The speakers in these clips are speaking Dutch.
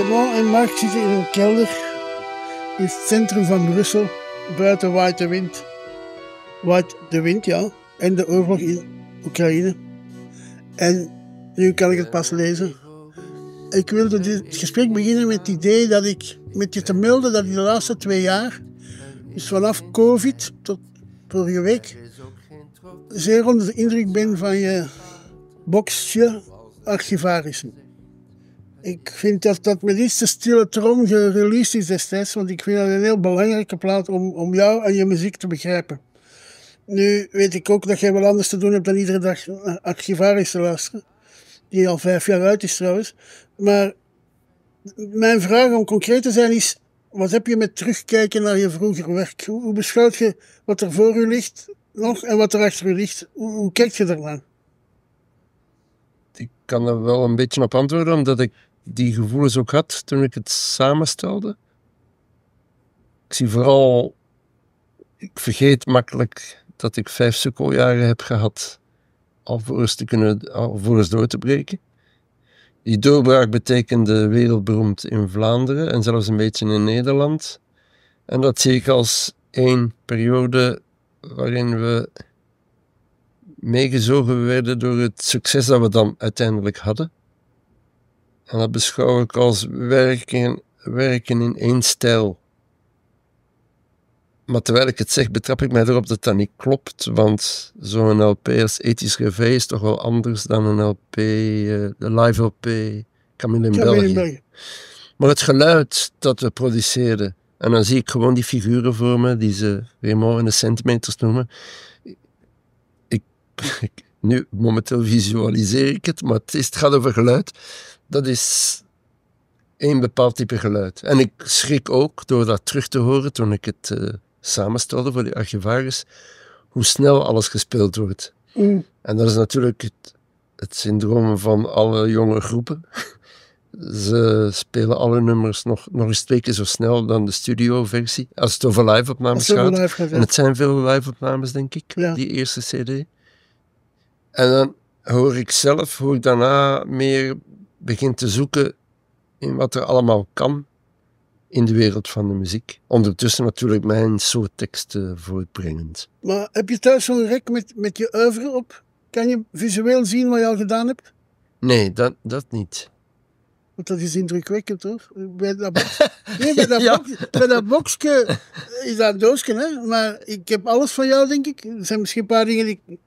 Raymond en Mark zitten in een kelder in het centrum van Brussel. Buiten waait de wind. Waait de wind, ja. En de oorlog in Oekraïne. En nu kan ik het pas lezen. Ik wilde dit gesprek beginnen met het idee dat ik met je te melden dat ik de laatste twee jaar, dus vanaf COVID tot vorige week, zeer onder de indruk ben van je boxje archivarissen. Ik vind dat dat met iets te stille trom gereleased is destijds, want ik vind dat een heel belangrijke plaat om, om jou en je muziek te begrijpen. Nu weet ik ook dat jij wel anders te doen hebt dan iedere dag Archivaris te luisteren, die al vijf jaar uit is trouwens. Maar mijn vraag om concreet te zijn is, wat heb je met terugkijken naar je vroeger werk? Hoe beschouwt je wat er voor u ligt nog en wat er achter u ligt? Hoe, hoe kijkt je daarnaar? Ik kan er wel een beetje op antwoorden, omdat ik die gevoelens ook had toen ik het samenstelde. Ik zie vooral, ik vergeet makkelijk dat ik vijf sukkeljaren heb gehad alvorens, te kunnen, alvorens door te breken. Die doorbraak betekende wereldberoemd in Vlaanderen en zelfs een beetje in Nederland. En dat zie ik als één periode waarin we meegezogen werden door het succes dat we dan uiteindelijk hadden. En dat beschouw ik als werken, werken in één stijl. Maar terwijl ik het zeg, betrap ik mij erop dat dat niet klopt. Want zo'n LP als Ethisch Revee is toch wel anders dan een LP, eh, de live LP Camille in België. Maar het geluid dat we produceerden, en dan zie ik gewoon die figuren voor me, die ze Raymond en de centimeters noemen. Ik, ik, nu, momenteel visualiseer ik het, maar het, is, het gaat over geluid. Dat is één bepaald type geluid. En ik schrik ook door dat terug te horen toen ik het eh, samenstelde voor die archivaris, hoe snel alles gespeeld wordt. Mm. En dat is natuurlijk het, het syndroom van alle jonge groepen. Ze spelen alle nummers nog, nog eens twee keer zo snel dan de studioversie. Als het over live-opnames gaat. Live En het zijn veel live-opnames, denk ik, die eerste CD. En dan hoor ik zelf hoe ik daarna meer begin te zoeken in wat er allemaal kan in de wereld van de muziek. Ondertussen natuurlijk mijn soort teksten voortbrengend. Maar heb je thuis zo'n rek met, met je oeuvre op? Kan je visueel zien wat je al gedaan hebt? Nee, dat, dat niet. Want dat is indrukwekkend hoor. Bij dat, box... nee, bij dat, ja. boxje is dat doosje, hè? maar ik heb alles van jou, denk ik. Er zijn misschien een paar dingen die ik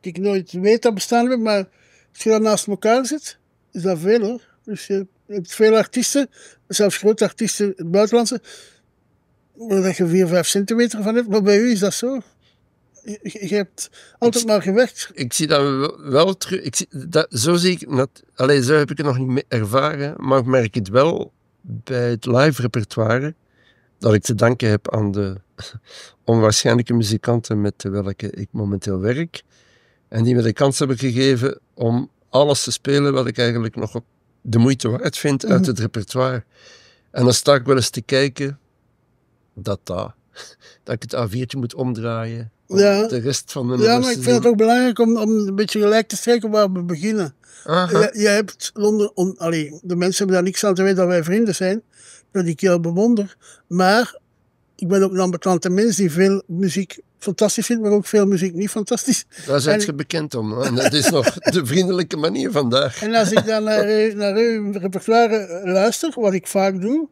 ik nooit weet dat bestaan hebben, maar als je dat naast elkaar zit, is dat veel hoor. Dus je hebt veel artiesten, zelfs grote artiesten, het buitenlandse, waar je 4, 5 centimeter van hebt, maar bij u is dat zo. Je, hebt altijd maar gewerkt. Ik zie dat wel terug. Ik zie, dat, zo zie ik dat. Alleen zo heb ik het nog niet ervaren, maar ik merk het wel bij het live repertoire dat ik te danken heb aan de onwaarschijnlijke muzikanten met welke ik momenteel werk. En die me de kans hebben gegeven om alles te spelen wat ik eigenlijk nog op de moeite waard vind uit het mhm. repertoire. En dan sta ik wel eens te kijken dat, dat, dat ik het A4'tje moet omdraaien. ja. De rest van mijn ja, maar ik vind het ook belangrijk om, om een beetje gelijk te trekken waar we beginnen. Je, je, hebt Londen, om. allee, de mensen hebben daar niks aan te weten dat wij vrienden zijn, dat ik heel bewonder. Maar ik ben ook een ambetante mens die veel muziek fantastisch vind, maar ook veel muziek niet fantastisch. Daar zijn ze bekend om. En Dat is nog de vriendelijke manier vandaag. En als ik dan naar, naar uw repertoire luister, wat ik vaak doe,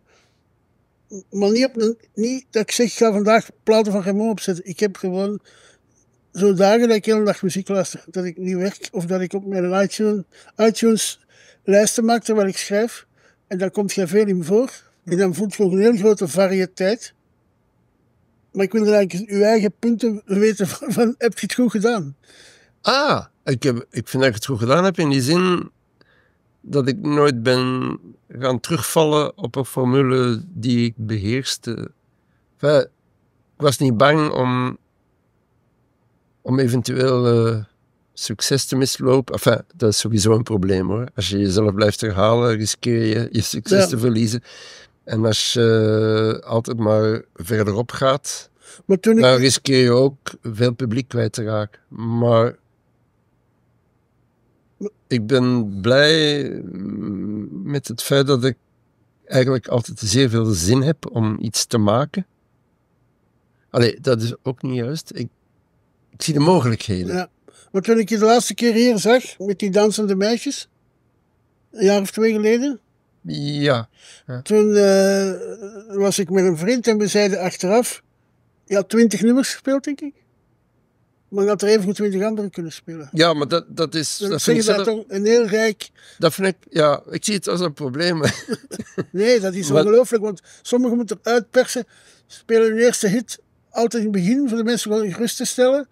maar niet, op, niet dat ik zeg, ik ga vandaag platen van Raymond opzetten. Ik heb gewoon zo dagen dat ik dag muziek luister. Dat ik niet werk of dat ik op mijn iTunes, iTunes lijsten maak terwijl ik schrijf. En daar komt je veel in voor. En dan voelt je ook een heel grote variëteit. Maar ik wil eigenlijk uw eigen punten weten van, heb je het goed gedaan? Ah, ik, ik vind dat ik het goed gedaan heb in die zin dat ik nooit ben gaan terugvallen op een formule die ik beheerste. Enfin, ik was niet bang om, om eventueel eh, succes te mislopen. Enfin, dat is sowieso een probleem hoor. Als je jezelf blijft herhalen, riskeer je je succes te verliezen. En als je altijd maar verderop gaat, maar toen ik... dan riskeer je ook veel publiek kwijt te raken. Maar ik ben blij mm, met het feit dat ik eigenlijk altijd zeer veel zin heb om iets te maken. Allee, dat is ook niet juist. Ik, ik zie de mogelijkheden. Ja. Maar toen ik je de laatste keer hier zag, met die dansende meisjes, een jaar of twee geleden, ja. Toen eh, was ik met een vriend en we zeiden achteraf, je had twintig nummers gespeeld, denk ik. Maar je had er even twintig anderen kunnen spelen. Ja, maar dat, dat is... dat zeg je dat toch een heel rijk... Dat vind ik, ja, ik zie het als een probleem. nee, dat is ongelooflijk, want sommigen moeten uitpersen spelen hun eerste hit altijd in het begin, voor de mensen gewoon gerust te stellen.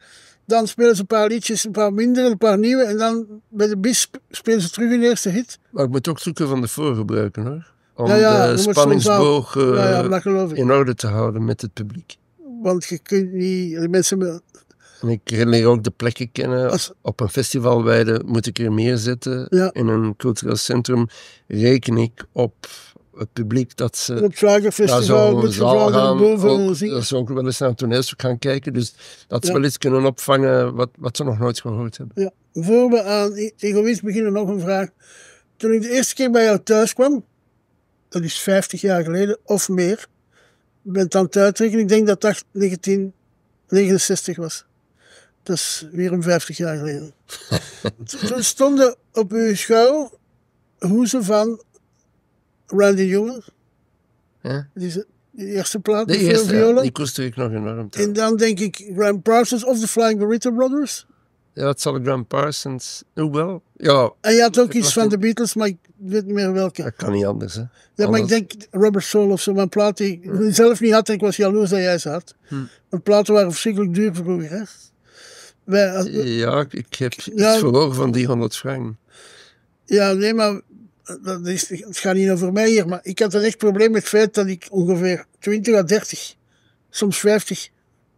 Dan spelen ze een paar liedjes, een paar minder, een paar nieuwe. En dan bij de bis spelen ze terug hun eerste hit. Maar ik moet ook zoeken van de voorgebruiken hoor. Om de spanningsboog eh, in orde te houden met het publiek. Want je kunt niet... De mensen... En ik leer ook de plekken kennen. Op een festivalweide moet ik er meer zetten. In een cultureel centrum reken ik op het publiek dat ze... op het Vraagfestival met boven muziek. Dat ze ook wel eens naar het toneelstuk gaan kijken. Dus dat ze wel iets kunnen opvangen wat, wat ze nog nooit gehoord hebben. Ja. Voor we aan eens beginnen, nog een vraag. Toen ik de eerste keer bij jou thuis kwam, dat is 50 jaar geleden of meer, ben aan het uitrekenen, ik denk dat dat 1969 was. Dat is weer een 50 jaar geleden. Toen stonden op uw schouw hoezen van Randy Newman. Ja. Die, eerste plaat, de eerste, die koester ik nog enorm. En dan denk ik Grand Parsons of de Flying Burrito Brothers. Ja, dat zal Grand Parsons. Hoewel, ja. En je had ook iets van de Beatles, maar ik weet niet meer welke. Dat kan niet anders, hè. Ja, maar ik denk Robert Soul of zo, maar een plaat die ik zelf niet had. Ik was jaloers dat jij ze had. Hm. Want platen waren verschrikkelijk duur vroeger, hè. Wij, eh, ja, ik heb iets verloren van die 100 frank. Ja, nee, maar dat is, het gaat niet over mij hier, maar ik had een echt probleem met het feit dat ik ongeveer 20 à 30, soms 50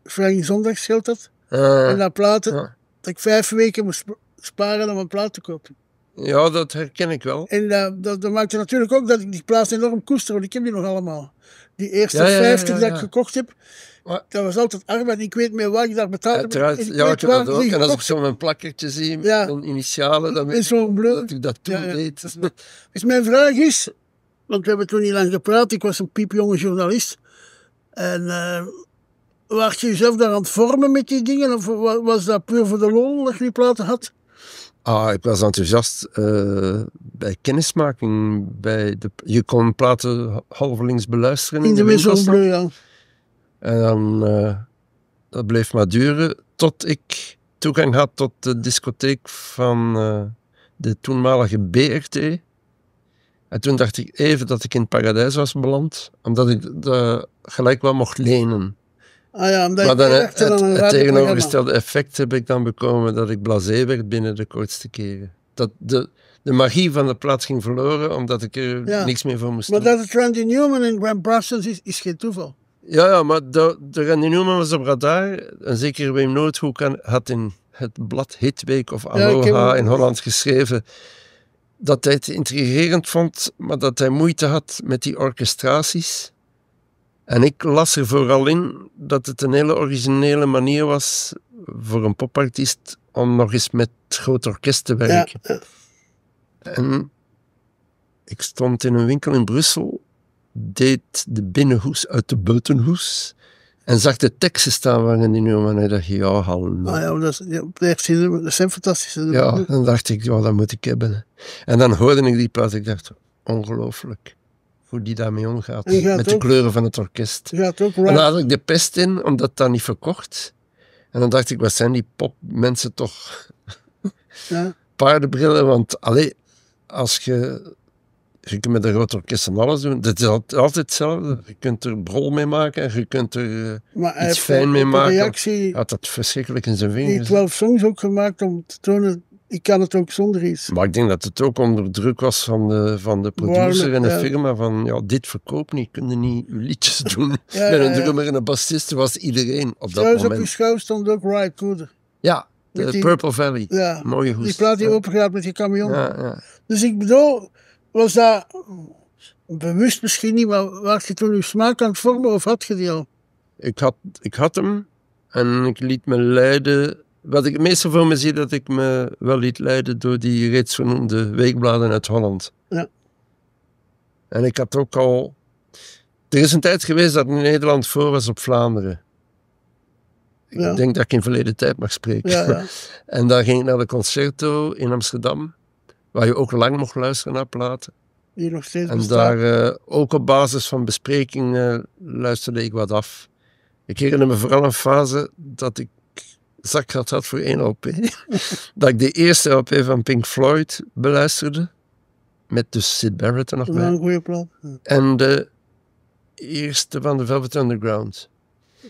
vrij zondags geld had. Ah. en dat platen, ah. dat ik vijf weken moest sparen om een plaat te kopen. Ja, dat herken ik wel. En eh, dat, dat maakte natuurlijk ook dat ik die plaat enorm koester, want ik heb die nog allemaal. Die eerste 50 dat ik gekocht heb, dat was altijd arbeid. ik weet meer waar ik daar betaalde. Uiteraard, ja, ik dat ook. En als ik zo plakkertje zie, ja. initialen, dan weet dat ik dat toen ja, deed. Dus mijn vraag is, want we hebben toen niet lang gepraat, ik was een piepjonge journalist. En uh, eh, was je jezelf daar aan het vormen met die dingen? Of was dat puur voor de lol dat je die platen had? Ah, ik was enthousiast eh, bij kennismaking. Bij de, je kon platen halverlings beluisteren. In de, de winkel, ja. En dan, eh, dat bleef maar duren tot ik toegang had tot de discotheek van eh, de toenmalige BRT. En toen dacht ik even dat ik in het paradijs was beland, omdat ik gelijk wel mocht lenen. Ah ja, omdat eh, het, het, tegenovergestelde effect heb ik dan bekomen dat ik blasé werd binnen de kortste keren. Dat de, de magie van de plaats ging verloren, omdat ik er niks meer van moest maar Maar dat het Randy Newman in Grand Parsons is, is geen toeval. Ja, ja maar de, de Randy Newman was op radar. En zeker Wim Noordhoek had in het blad Hitweek of Aloha in Holland geschreven dat hij het intrigerend vond, maar dat hij moeite had met die orchestraties. En ik las er vooral in dat het een hele originele manier was voor een popartiest om nog eens met groot orkest te werken. En ik stond in een winkel in Brussel deed de binnenhoes uit de buitenhoes. En zag de teksten staan waarin die nu en dat dacht, ja, halen. Ah ja, nou. dat, ja, dat zijn fantastische Ja, dan dacht ik, ja, dat moet ik hebben. En dan hoorde ik die plaat, ik dacht, ongelooflijk. Hoe die daarmee omgaat. Met de kleuren van het orkest. dat ook, En daar ik de pest in, omdat dat niet verkocht. En dan dacht ik, wat zijn die popmensen toch? Ja. Paardenbrillen, want alleen als je je kunt met een groot orkest van alles doen. Dat is altijd hetzelfde. Je kunt er brol mee maken, je kunt er eh, iets fijn mee maken. Reactie, hij had dat verschrikkelijk in zijn vingers. Die twaalf songs ook gemaakt om te tonen, ik kan het ook zonder iets. Maar ik denk dat het ook onder druk was van de, van de producer en de firma. Van, ja, dit verkoopt niet, kunnen niet je liedjes doen. ja, met een drummer en een bassist was iedereen op dat Trouwens, moment. op je schouw stond ook Right Cooder. Ja, eh, de Purple Valley. Mooie hoest. Die plaat die opengaat met je camion. Dus ik bedoel was dat bewust misschien niet, maar was je toen je smaak aan het vormen of had je die al? Ik had, ik had hem en ik liet me leiden. Wat ik meestal voor me zie, dat ik me wel liet leiden door die reeds genoemde weekbladen uit Holland. Ja. En ik had ook al. Er is een tijd geweest dat Nederland voor was op Vlaanderen. Ik denk dat ik in verleden tijd mag spreken. Ja, en daar ging ik naar de concerto in Amsterdam waar je ook lang mocht luisteren naar platen. Die steeds en daar eh, ook op basis van besprekingen eh, luisterde ik wat af. Ik herinner me vooral een fase dat ik zakgat had voor één LP. dat ik de eerste LP van Pink Floyd beluisterde. Met dus Sid Barrett er nog bij. En de eerste van The Velvet Underground.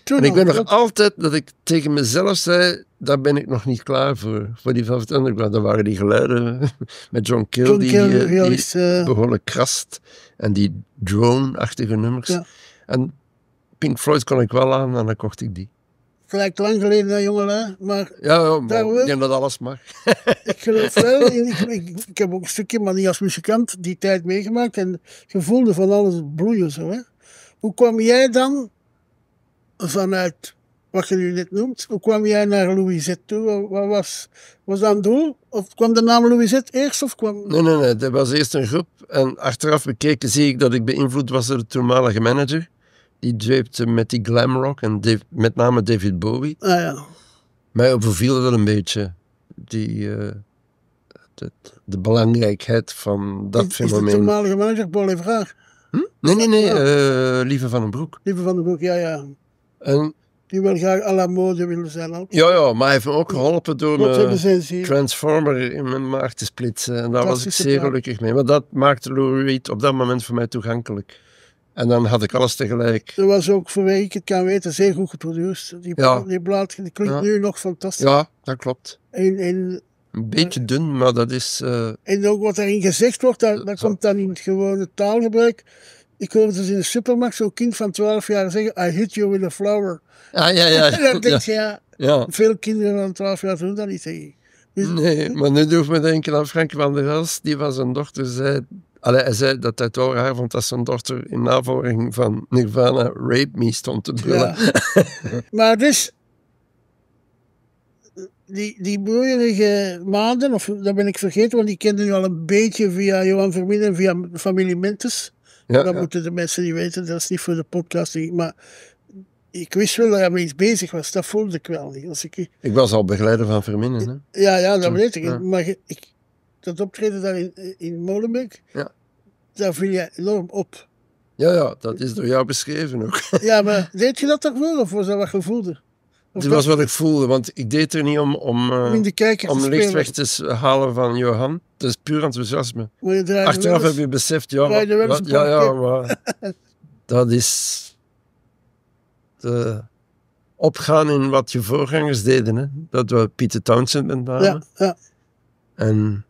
en ik weet nog altijd dat ik tegen mezelf zei daar ben ik nog niet klaar voor. Voor die Velvet Underground, daar waren die geluiden met John Kill, John eh, die, Kill, die eh, krast. En die drone-achtige nummers. En Pink Floyd kon ik wel aan en dan kocht ik die. Het lijkt lang geleden, dat jongen, maar... Ja, ik denk dat alles mag. ik geloof wel. Ik, ik, heb ook een stukje, maar niet als muzikant, die tijd meegemaakt. En gevoelde van alles bloeien, zo, Hoe kwam jij dan vanuit wat je nu net noemt. Hoe kwam jij naar Louisette toe? Wat was, was dat een doel? Of kwam de naam Louisette eerst? Of kwam... Nee, nee, nee. Dat was eerst een groep. En achteraf bekeken zie ik dat ik beïnvloed was door de toenmalige manager. Die dweepte met die glam rock en met name David Bowie. Ah, ja. Mij overviel wel een beetje die... Eh, de, belangrijkheid van dat is, fenomeen. de toenmalige manager Paul vraag? Hm? Nee, nee, nee. Eh, Lieve van den Broek. Lieve van den Broek, ja, ja. En die wil graag à la mode willen zijn. Al. Ja, ja, maar hij heeft me ook geholpen door mijn eh, Transformer in mijn maag te splitsen. En daar was ik zeer gelukkig mee. Maar dat maakte Lou op dat moment voor mij toegankelijk. En dan had ik alles tegelijk. Dat was ook, voor mij, ik het kan weten, zeer goed geproduceerd. Die, ja. die blaad die klinkt nu nog fantastisch. Ja, dat klopt. En, een beetje dun, maar dat is... Eh, en ook wat erin gezegd wordt, dat, dat komt dan in het gewone taalgebruik ik hoorde dus in de supermarkt zo'n kind van 12 jaar zeggen: I hit you with a flower. Ah, ja, ja. en dan denk je, ja. ja. Veel kinderen van 12 jaar doen dat niet, tegen. Dus nee, maar nu ik me denken aan Frank van der Hals, die van zijn dochter zei. Allee, hij zei dat hij het haar vond dat zijn dochter in navolging van Nirvana Rape Me stond te brullen. Ja. maar dus, die, die broeierige maanden, of dat ben ik vergeten, want die kende nu al een beetje via Johan Vermin en via familie Mentes. Ja, dat moeten de mensen niet weten, dat is niet voor de podcast. Maar ik wist wel dat hij mee bezig was, dat voelde ik wel niet. Als ik, ik was al begeleider van Verminen. Hè? Ja, ja, dat weet ik. Maar ik, dat optreden daar in, in Molenbeek, ja. daar viel je enorm op. Ja, ja, dat is door jou beschreven ook. ja, maar deed je dat toch wel of was dat wat gevoelde? Of dat was wat ik voelde, want ik deed er niet om, om, om, eh, licht weg te halen van Johan. Dat is puur enthousiasme. Achteraf heb je beseft, ja, maar, ja, ja, ja, maar dat is de opgaan in wat je voorgangers deden. Hè? Dat we Pieter Townsend met name. Ja, ja. En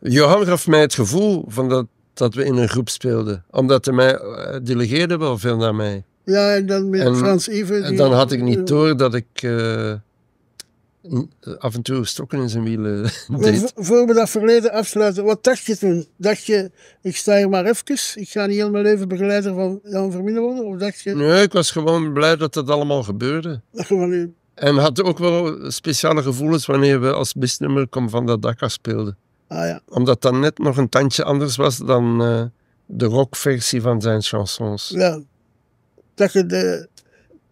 Johan gaf mij het gevoel van dat, dat we in een groep speelden. Omdat hij mij eh, delegeerde wel veel naar mij. Ja, en dan met Frans Ive. En dan had ik niet door dat ik eh, eh, af en toe stokken in zijn wielen deed. Voor we dat verleden afsluiten, wat dacht je toen? Dacht je, ik sta hier maar even, ik ga niet heel mijn leven begeleider van Jan Verminen worden? Of dacht je... Nee, ik was gewoon blij dat dat allemaal gebeurde. en had ook wel speciale gevoelens wanneer we als bisnummer Kom van dat Dakar speelden. Ah, ja. Omdat dat net nog een tandje anders was dan eh, de rockversie van zijn chansons. Ja dat je de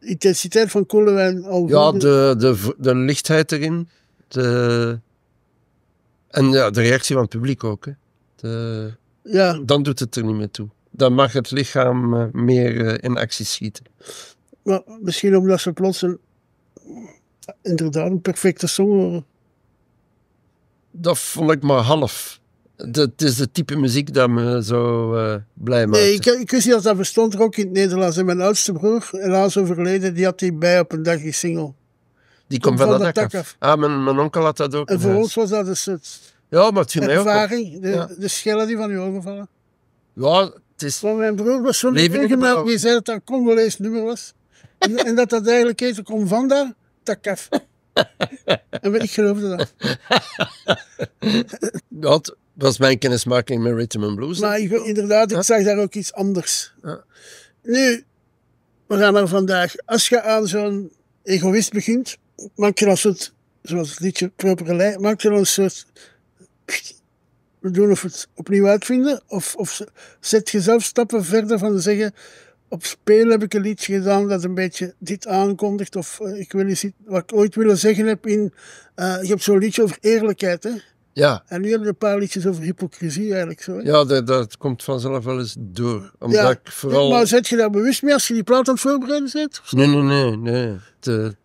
intensiteit van koelewijn al... Ja, de, de, de lichtheid erin. De... En ja, de reactie van het publiek ook. Hè. De... Ja. Dan doet het er niet meer toe. Dan mag het lichaam eh, meer eh, in actie schieten. Maar misschien omdat ze plots inderdaad een perfecte song horen. Dat vond ik maar half. Dat is het type muziek dat me zo eh, blij maakt. Nee, ik, ik wist niet dat dat bestond ook in het Nederlands. mijn oudste broer, helaas overleden, die had die bij op een dagje single. Die komt van, dat dak Ah, mijn, mijn onkel had dat ook. En voor ons was dat een Ja, maar het ervaring, de, ja. schellen die van jou overvallen. Ja, het is... Want mijn broer was zo'n eigenaar die zei dat dat een Congolees nummer was. en, en, dat dat eigenlijk heette, komt van daar, takaf. en ik geloofde dat. dat was mijn kennismaking met Rhythm and Blues. Maar ik, inderdaad, ik zag daar ook iets anders. Ja. Nu, we gaan er vandaag. Als je aan zo'n egoïst begint, maak je dan een soort, zoals het liedje Properelei, maak je dan een soort. We doen of het opnieuw uitvinden, of, of zet zelf stappen verder van zeggen. Op Spelen heb ik een liedje gedaan dat een beetje dit aankondigt, of eh, ik wil iets wat ik ooit willen zeggen heb in. Uh, je hebt zo'n liedje over eerlijkheid, hè? Ja. En nu hebben we een paar liedjes over hypocrisie eigenlijk. Zo, ja, dat, dat, komt vanzelf wel eens door. Omdat ik vooral... Maar zet je daar bewust mee als je die plaat aan het voorbereiden bent? Nee, nee, nee. nee. Eh, het,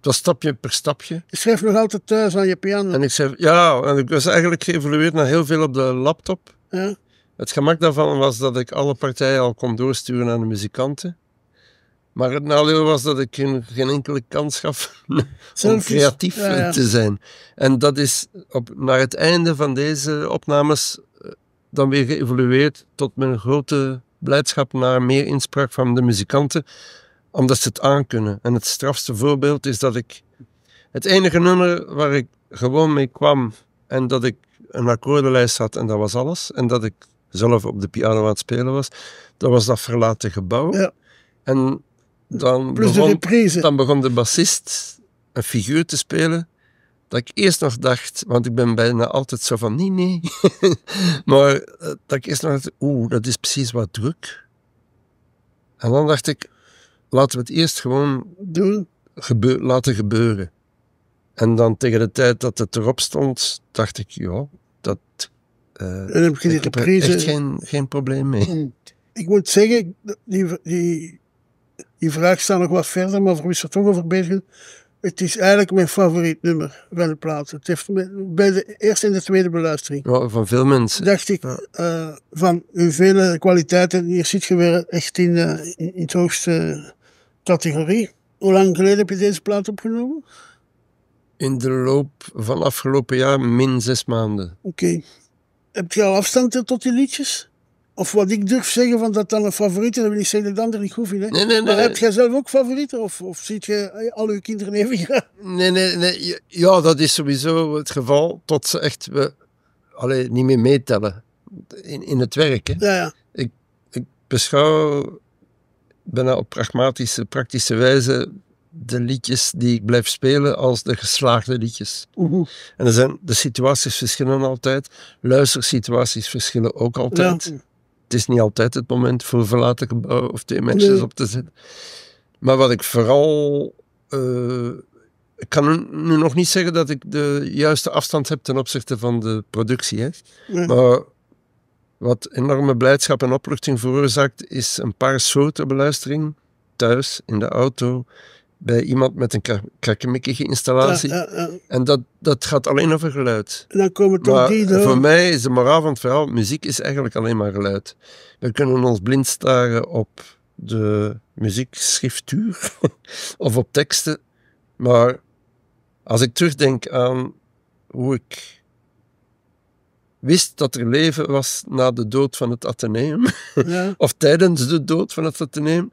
was stapje per stapje. Je schrijft nog altijd thuis aan je piano. En ik ja, en ik was eigenlijk geëvolueerd naar heel veel op de laptop. Ja. Het gemak daarvan was dat ik alle partijen al kon doorsturen aan de muzikanten. Maar het nadeel was dat ik geen enkele kans gaf om creatief te zijn. En dat is op, naar het einde van deze opnames eh, dan weer geëvolueerd tot mijn grote blijdschap naar meer inspraak van de muzikanten, omdat ze het aankunnen. En het strafste voorbeeld is dat ik het enige nummer waar ik gewoon mee kwam en dat ik een akkoordenlijst had en dat was alles, en dat ik zelf op de piano aan het spelen was, dat was dat verlaten gebouw. Ja. En dan, begon, de dan begon de bassist een figuur te spelen dat ik eerst nog dacht, want ik ben bijna altijd zo van nee, nee. maar eh, dat ik eerst nog dacht, oeh, dat is precies wat druk. En dan dacht ik, laten we het eerst gewoon Doen. laten gebeuren. En dan tegen de tijd dat het erop stond, dacht ik, ja, dat. Uh, heb je Echt geen, geen probleem mee. Ik moet zeggen, die, die die vraag staat nog wat verder, maar voor wie is er toch over bezig. Het is eigenlijk mijn favoriet nummer van de plaat. Het heeft bij de eerste en de tweede beluistering. Ja, van veel mensen. Dacht ik, ja. uh, van vele eh, kwaliteiten. Hier zit je weer echt in, eh, in, de hoogste categorie. Hoe lang geleden heb je deze plaat opgenomen? In de loop van afgelopen jaar min zes maanden. Oké. Heb je al afstand tot die liedjes? Of wat ik durf zeggen, van dat dan een favoriete, dan wil ik zeggen dat de ander niet goed Nee, nee, maar heb jij zelf ook favorieten? Of, of ziet je eh, al je kinderen even Nee, nee, nee. Ja, dat is sowieso het geval. Tot ze echt we, allee, niet meer meetellen in, in het werk. Hè? Ja, ja. Ik, ik beschouw bijna op pragmatische, praktische wijze de liedjes die ik blijf spelen als de geslaagde liedjes. En er zijn, de situaties verschillen altijd, luistersituaties verschillen ook altijd. Ja is niet altijd het moment voor verlaten gebouwen of de mensen op te zetten. Maar wat ik vooral. Eh, ik kan nu nog niet zeggen dat ik de juiste afstand heb ten opzichte van de productie. Hè? Maar wat enorme blijdschap en opluchting veroorzaakt, is een paar soorten beluistering. Thuis, in de auto, bij iemand met een krakkemikkige installatie. En dat, dat gaat alleen over geluid. dan komen toch die Voor eh, mij is de moraal van het verhaal, muziek is eigenlijk alleen maar geluid. We kunnen ons blind staren op de muziekschriftuur of op teksten. Maar als ik terugdenk aan hoe ik wist dat er leven was na de dood van het Atheneum, of tijdens de dood van het Atheneum,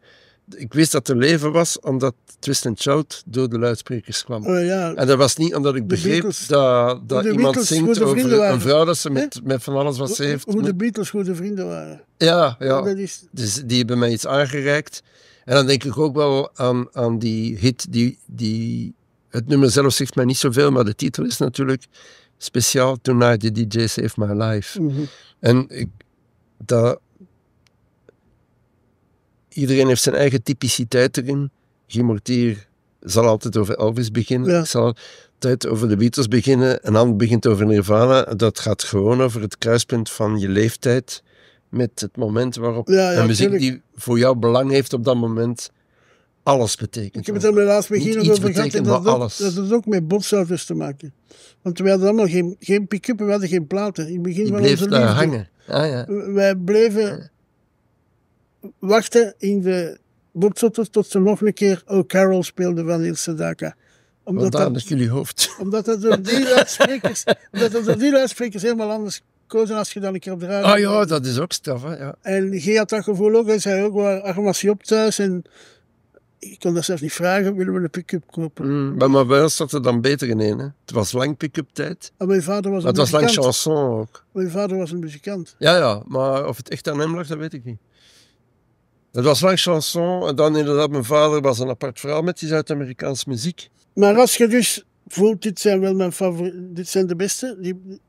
ik wist dat er leven was omdat Twist and Shout door de luidsprekers kwam. Oh, ja. En dat was niet omdat ik begreep dat, dat iemand zingt over een vrouw dat ze met, met van alles wat ze heeft. Hoe de Beatles goede vrienden waren. Ja, ja. Dus die hebben mij iets aangereikt. En dan denk ik ook wel aan, die hit, die, die, het nummer zelf zegt mij niet zoveel, maar de titel is natuurlijk speciaal Tonight the DJ Saved My Life. Mhm. En ik, dat iedereen heeft zijn eigen typiciteit erin. Gimortier zal altijd over Elvis beginnen. Ja. zal tijd over de Beatles beginnen. En ander begint over Nirvana. Dat gaat gewoon over het kruispunt van je leeftijd. Met het moment waarop een muziek die voor jou belang heeft op dat moment alles betekent. Ik heb het er met laatst beginnen over gehad. dat, alles. dat heeft ook met bobsauto's te maken. Want we hadden allemaal geen, geen pick-up, we hadden geen platen. In het begin die van bleef onze liefde. hangen. Ah, ja. Wij bleven wachten in de boekzotters tot ze nog een keer O'Carroll speelden van Il Sedaka. Omdat dat, is jullie hoofd. Omdat dat door die luidsprekers, dat die luidsprekers helemaal anders kozen als je dan een keer op de radio... Ah ja, dat is ook straf, hè. Ja. En je had dat gevoel ook. Hij zei ook, waar was je op thuis? En ik kon dat zelfs niet vragen, willen we een pick-up kopen? Mm, maar, maar zat er dan beter in Hè? Het was lang pick-up tijd. En ah, mijn vader was maar het was lang chanson ook. Mijn vader was een muzikant. Ja, ja, maar of het echt aan hem lag, dat weet ik niet. Het was lang chanson en dan inderdaad, mijn vader was een apart verhaal met die Zuid-Amerikaanse muziek. Maar als je dus voelt, dit zijn wel mijn favorieten, dit zijn de beste. Die...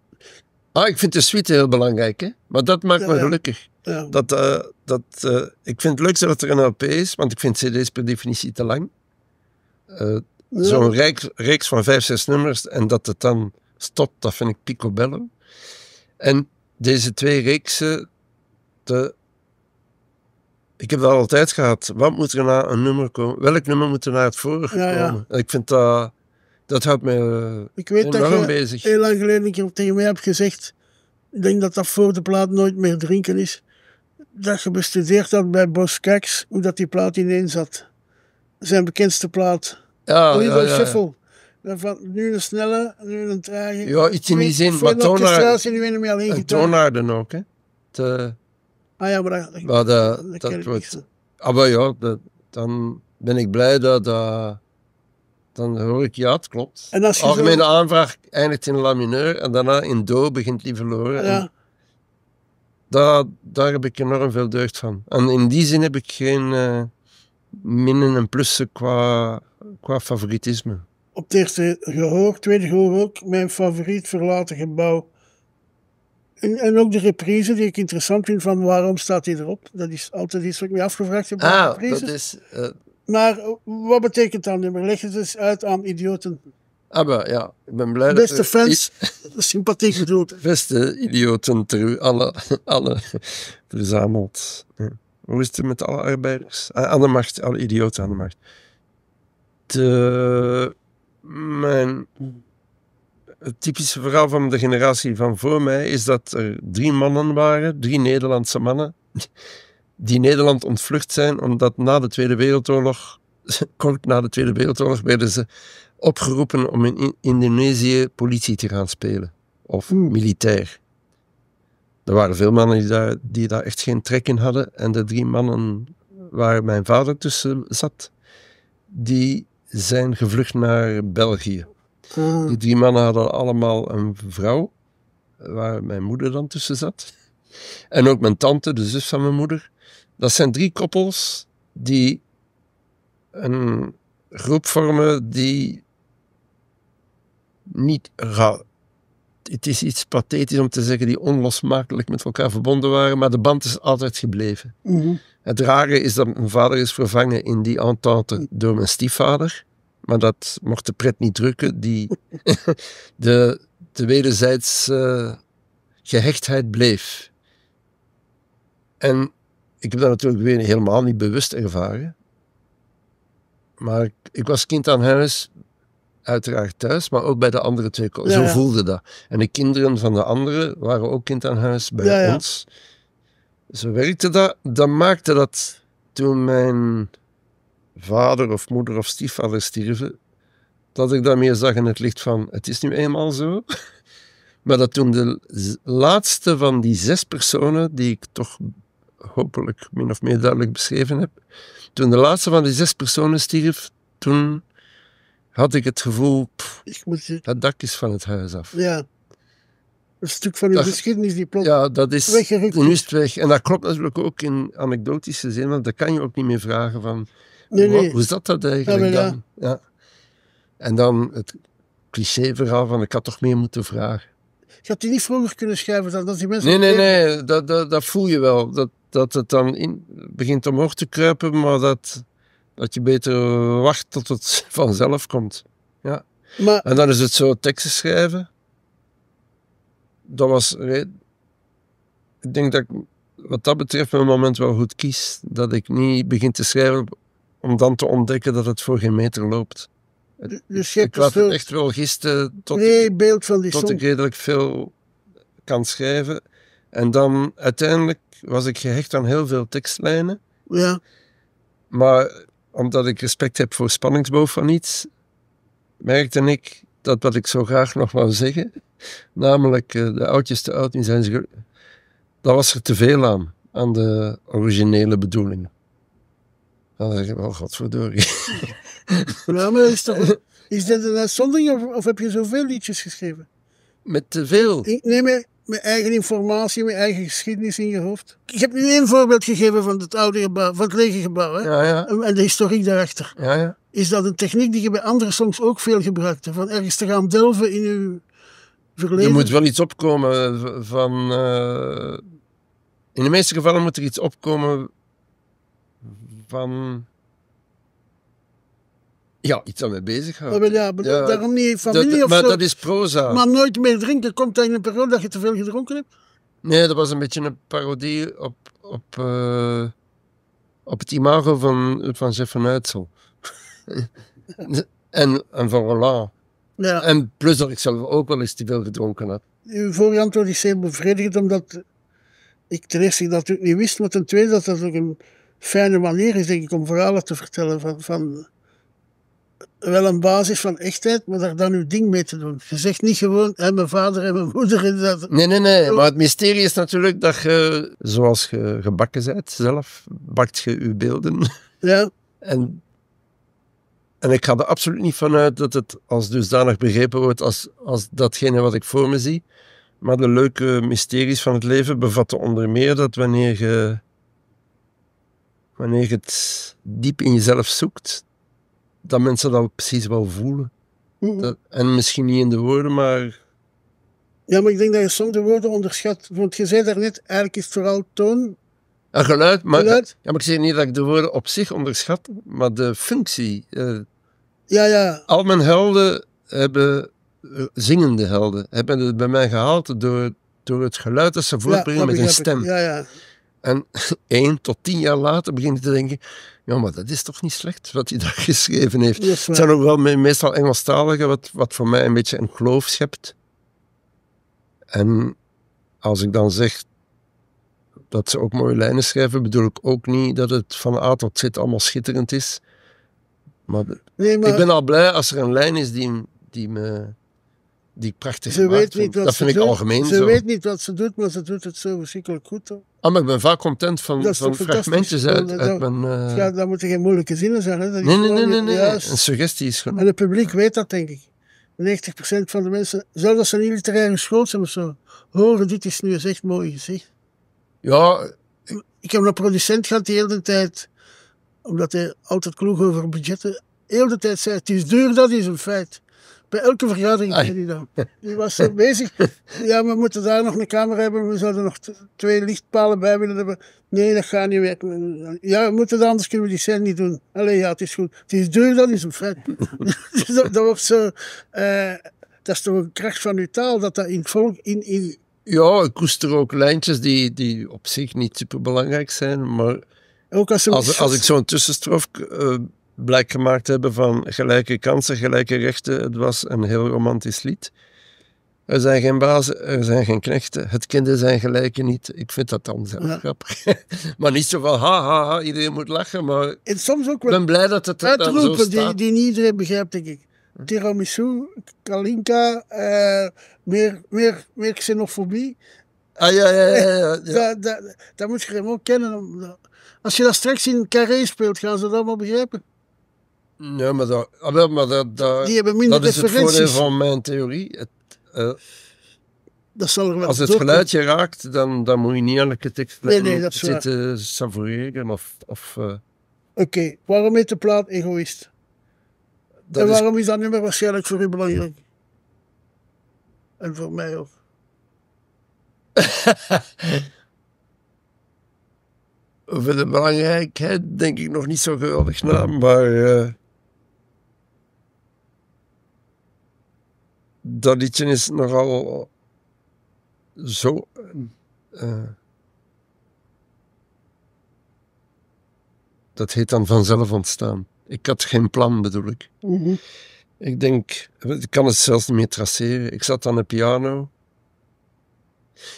Ah, ik vind de suite heel belangrijk, hè? maar dat maakt me gelukkig. Ja. Dat, eh, dat, eh, ik vind het leuk dat er een LP is, want ik vind cd's per definitie te lang. Eh, zo'n reeks, reeks van vijf, zes nummers en dat het dan stopt, dat vind ik picobello. En deze twee reeksen, de ik heb dat altijd gehad. Wat moet er na een nummer komen? Welk nummer moet er naar het vorige komen? ik vind dat... Dat houdt me uh, ik weet dat je bezig. heel lang geleden tegen mij heb gezegd... Ik denk dat dat voor de plaat nooit meer drinken is. Dat je bestudeerd had bij Bos Keks hoe dat die plaat ineen zat. Zijn bekendste plaat. Ja, Shuffle. Van, nu een snelle, nu een trage. Ja, iets in die zin. Maar toonaarden. Eh, toonaarden ook, hè. Ah ja, maar, dat, dat, dat, Ah, maar ja, dan ben ik blij dat... dat... dan hoor ik, ja, het klopt. En Algemene aanvraag eindigt in lamineur en daarna in do begint die verloren. Ja. Daar, daar heb ik enorm veel deugd van. En in die zin heb ik geen uh, minnen en plussen qua, qua favoritisme. Op het eerste gehoor, tweede gehoor ook, mijn favoriet verlaten gebouw en, en, ook de reprise die ik interessant vind van waarom staat hij erop. Dat is altijd iets wat ik me afgevraagd heb. Ah, dat is... Eh, maar eh, wat betekent dat nummer? Leg het eens uit aan idioten. Ah, ja, ik ben blij Beste dat... fans, sympathiek bedoeld. Beste idioten, ter, alle, alle verzameld. Hoe is het met alle arbeiders? Aan ah, de macht, alle idioten aan de macht. De, mijn het typische verhaal van de generatie van voor mij is dat er drie mannen waren, drie Nederlandse mannen, die Nederland ontvlucht zijn omdat na de Tweede Wereldoorlog, kort na de Tweede Wereldoorlog, werden ze opgeroepen om in Indonesië politie te gaan spelen of hmm. militair. Er waren veel mannen die daar, die daar echt geen trek in hadden en de drie mannen waar mijn vader tussen zat, die zijn gevlucht naar België. Hmm. Die drie mannen hadden allemaal een vrouw, waar mijn moeder dan tussen zat. En ook mijn tante, de zus van mijn moeder. Dat zijn drie koppels die een groep vormen die niet Het is iets pathetisch om te zeggen die onlosmakelijk met elkaar verbonden waren, maar de band is altijd gebleven. Mhm. Het rare is dat mijn vader is vervangen in die entente door mijn stiefvader maar dat mocht de pret niet drukken, die de, de wederzijdse eh, gehechtheid bleef. En ik heb dat natuurlijk weer helemaal niet bewust ervaren. Maar ik, was kind aan huis, uiteraard thuis, maar ook bij de andere twee. Ja, zo ja. voelde dat. En de kinderen van de anderen waren ook kind aan huis bij ons. Zo werkte dat. Dat maakte dat toen mijn vader of moeder of stiefvader stierven, dat ik daarmee zag in het licht van het is nu eenmaal zo. Maar dat toen de laatste van die zes personen, die ik toch hopelijk min of meer duidelijk beschreven heb, toen de laatste van die zes personen stierf, toen had ik het gevoel, ik het... het dak is van het huis af. Ja, een stuk van uw geschiedenis die plots ja, dat is, een is. weg. En dat klopt natuurlijk ook in anekdotische zin, want dat kan je ook niet meer vragen van nee, nee. hoe zat dat eigenlijk dan? Ja. En dan het clichéverhaal van ik had toch meer moeten vragen. Je had die niet vroeger kunnen schrijven dat die mensen... Nee, nee, nee, dat, dat, dat voel je wel. Dat, dat het dan in, begint omhoog te kruipen, maar dat, dat je beter wacht tot het vanzelf komt. Ja. Maar, en dan is het zo, teksten schrijven. Dat was... Ik denk dat ik wat dat betreft mijn moment wel goed kies. Dat ik niet begin te schrijven om dan te ontdekken dat het voor geen meter loopt. Dus ik was dus echt wel gisteren tot, ik, beeld van tot redelijk veel kan schrijven. En dan uiteindelijk was ik gehecht aan heel veel tekstlijnen. Ja. Maar omdat ik respect heb voor spanningsboog van iets, merkte ik dat wat ik zo graag nog wou zeggen, namelijk eh, de oudjes te oud zijn zijn... Dat was er te veel aan, aan de originele bedoelingen. Dan zeg ik, oh godverdorie. nou, maar is, toch, is dat een uitzondering of, heb je zoveel liedjes geschreven? Met te veel. Ik neem mijn, eigen informatie, mijn eigen geschiedenis in je hoofd. Ik heb nu één voorbeeld gegeven van het oude gebouw, van het lege gebouw. Hè? Ja, ja. En de historiek daarachter. Ja, ja. Is dat een techniek die je bij andere songs ook veel gebruikte? Van ergens te gaan delven in je verleden? Er moet wel iets opkomen van... Eh, in de meeste gevallen moet er iets opkomen van ja, iets aan mee bezig houden. Ja, maar ja, niet familie dat, of zo. Maar dat is proza. Maar nooit meer drinken komt dat in een periode dat je te veel gedronken hebt? Nee, dat was een beetje een parodie op, op, eh, op het imago van, van Jeff van en, en van Roland. Ja. En plus dat ik zelf ook wel eens te veel gedronken had. Uw vorige antwoord is heel bevredigend, omdat ik ten eerste dat natuurlijk niet wist, maar ten tweede dat dat ook een fijne manier is, denk ik, om verhalen te vertellen van, van wel een basis van echtheid, maar daar dan uw ding mee te doen. Je zegt niet gewoon, hè, mijn vader en mijn moeder. En dat... Nee, nee, nee. Maar het mysterie is natuurlijk dat je, zoals je gebakken bent zelf, bakt je je beelden. Ja. En, en ik ga er absoluut niet vanuit dat het als dusdanig begrepen wordt als, als datgene wat ik voor me zie. Maar de leuke mysteries van het leven bevatten onder meer dat wanneer je wanneer je het diep in jezelf zoekt, dat mensen dat precies wel voelen. Mhm. Dat, en misschien niet in de woorden, maar. Ja, maar ik denk dat je soms de woorden onderschat. Want je zei daarnet, eigenlijk is vooral toon. Ja, geluid, maar, geluid. Ja, maar ik zeg niet dat ik de woorden op zich onderschat, maar de functie. Eh, ja, ja. Al mijn helden hebben, eh, zingende helden, hebben het bij mij gehaald door, door het geluid dat ze voortbrengen met hun stem. Ja, ja. En één tot tien jaar later begin je te denken, ja, maar dat is toch niet slecht wat hij daar geschreven heeft. het zijn ook wel meestal Engelstaligen, wat, wat voor mij een beetje een kloof schept. En als ik dan zeg dat ze ook mooie lijnen schrijven, bedoel ik ook niet dat het van A tot Z allemaal schitterend is. Maar, maar... ik ben al blij als er een lijn is die, die me die prachtige ze weet niet wat Dat ze vind doet. ik algemeen Ze weet niet wat ze doet, maar ze doet het zo verschrikkelijk goed. Ah, maar ik ben vaak content van, van fragmentjes uit, dat, mijn... Eh, ja, daar moeten geen moeilijke zinnen zijn. Hè? Dat nee, nee, nee, Een suggestie is gewoon... En het publiek weet dat, denk ik. 90% van de mensen, zelfs als ze niet literaire school zijn of zo, horen dit is nu een echt mooi gezicht. Ja... Ik... heb een producent gehad die de hele tijd, omdat hij altijd kloeg over budgetten, heel de tijd zei, het is duur, dat is een feit. Bij elke vergadering deed hij dat. Die was zo bezig. Ja, we moeten daar nog een camera hebben. We zouden nog twee lichtpalen bij willen hebben. Nee, dat gaat niet werken. Ja, we moeten dat, anders kunnen we die scène niet doen. Allee, ja, het is goed. Het is duur, dat is een feit. dat, zo... Uh, dat is toch een kracht van uw taal, dat dat in volk... In, in... Ja, ik koester ook lijntjes die, die op zich niet super belangrijk zijn, maar... Ook als, als, als ik zo'n tussenstrof... Uh, eh, blijk gemaakt hebben van gelijke kansen, gelijke rechten. Het was een heel romantisch lied. Er zijn geen bazen, er zijn geen knechten. Het kinderen zijn gelijke niet. Ik vind dat dan grappig. maar niet zo van ha, ha, ha, iedereen moet lachen. Maar soms ook wel ik ben blij dat het er dan zo staat. Die, die niet iedereen begrijpt, denk ik. Tiramisu, Kalinka, eh, meer, meer, xenofobie. Ah ja, ja, ja. dat, dat, dat moet je ook kennen. Als je dat straks in Carré speelt, gaan ze dat allemaal begrijpen. Ja, maar dat, maar dat, dat, is het voordeel van mijn theorie. Eh, dat zal er wel als het geluidje je raakt, dan, dan moet je niet aan tekst nee, nee, dat zitten Of, of, eh, Oké, waarom heet de plaat egoïst? en waarom is dat nummer waarschijnlijk voor u belangrijk? En voor mij ook. Over de belangrijkheid denk ik nog niet zo geweldig na, maar... Eh, dat liedje is nogal zo. Eh, eh, dat heet dan vanzelf ontstaan. Ik had geen plan, bedoel ik. Mhm. Ik denk, ik kan het zelfs niet meer traceren. Ik zat aan de piano.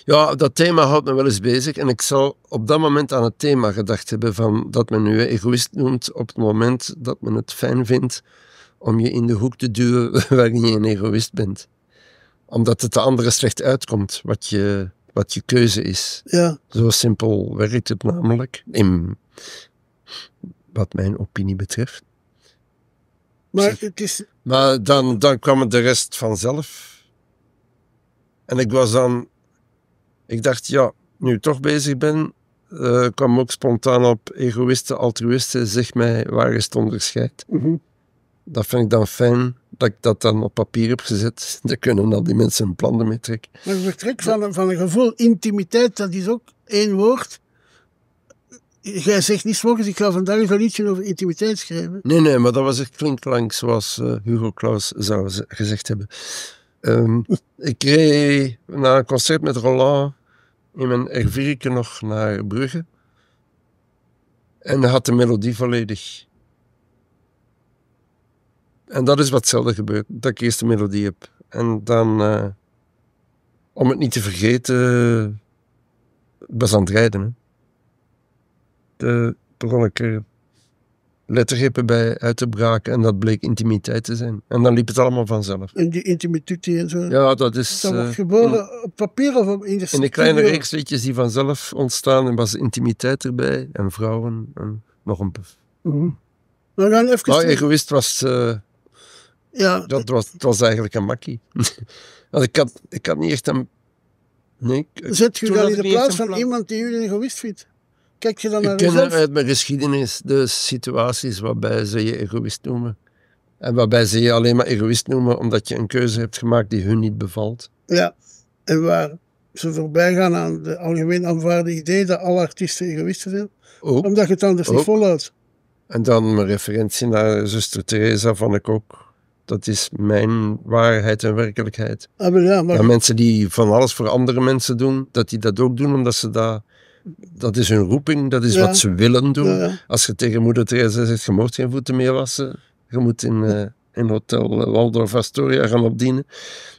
Ja, dat thema houdt me wel eens bezig. En ik zal op dat moment aan het thema gedacht hebben van dat men nu egoïst noemt op het moment dat men het fijn vindt om je in de hoek te duwen waarin je een egoïst bent. Omdat het de anderen slecht uitkomt wat je, wat je keuze is. Ja. Zo simpel werkt het namelijk, in, wat mijn opinie betreft. Maar, het is... maar dan, dan kwam de rest vanzelf. En ik was dan, ik dacht, ja, nu ik toch bezig ben, kwam eh, kwam ook spontaan op egoïsten, altruïsten, zeg mij waar is het onderscheid? Mm dat vind ik dan fijn dat ik dat dan op papier heb gezet. Daar kunnen al die mensen hun plannen mee trekken. Maar vertrek van, van een gevoel, intimiteit, dat is ook één woord. Jij zegt niet morgens, ik ga vandaag een liedje over intimiteit schrijven. Nee, nee, maar dat was echt flink lang, zoals eh, Hugo Claus zou gezegd hebben. Ehm, ik reed na een concert met Roland in mijn r nog naar Brugge. En had de melodie volledig. En dat is wat zelden gebeurt, dat ik eerst de melodie heb. En dan, eh, om het niet te vergeten, was aan het rijden. Hè. De, begon ik er bij uit te braken en dat bleek intimiteit te zijn. En dan liep het allemaal vanzelf. En die intimiteit en zo? Ja, dat is... Dat wordt eh, geboren op papier of op, in de In de kleine reeks die vanzelf ontstaan en was intimiteit erbij en vrouwen en nog een puf Mm -hmm. Maar dan even... Nou, egoïst was... Eh, ja. Dat was, was eigenlijk een makkie. Want ik, had, ik had niet echt een... Nee, Zet je dan in de plaats van iemand die jullie gewist vindt? Kijk je dan naar ik ken uit mijn geschiedenis de situaties waarbij ze je egoïst noemen. En waarbij ze je alleen maar egoïst noemen omdat je een keuze hebt gemaakt die hun niet bevalt. Ja, en waar ze voorbij gaan aan de algemeen aanvaarde idee dat alle artiesten egoïst zijn. omdat je het anders niet volhoudt. En dan mijn referentie naar zuster Theresa vond ik ook dat is mijn waarheid en werkelijkheid. Ah, maar mensen die van alles voor andere mensen doen, dat die dat ook doen omdat ze dat... Dat is hun roeping, dat is wat ze willen doen. Als je tegen moeder Teresa zegt, je mocht geen voeten meer wassen, je moet in, eh, in hotel Waldorf Astoria gaan opdienen,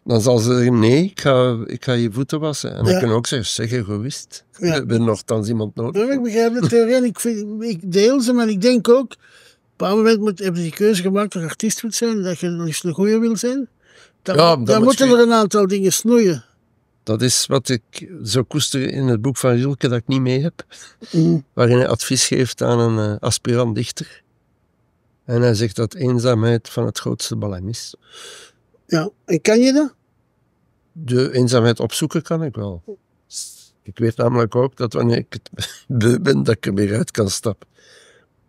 dan zal ze zeggen, nee, ik ga, ik ga je voeten wassen. En dan kunnen ook zeggen, zeg egoïst, ja. we hebben nogthans iemand nodig. Ik begrijp het, en ik, ik deel ze, maar ik denk ook op een moment moet, je die keuze gemaakt dat je artiest moet zijn, dat je nog eens een goeie wil zijn. Dan, dan moeten er een aantal dingen snoeien. Dat is wat ik zo koester in het boek van Rilke dat ik niet mee heb. Mm. Waarin hij advies geeft aan een eh, aspirant-dichter. En hij zegt dat eenzaamheid van het grootste belang is. Ja, en kan je dat? De eenzaamheid opzoeken kan ik wel. Ik weet namelijk ook dat wanneer ik het ben, dat ik er weer uit kan stappen.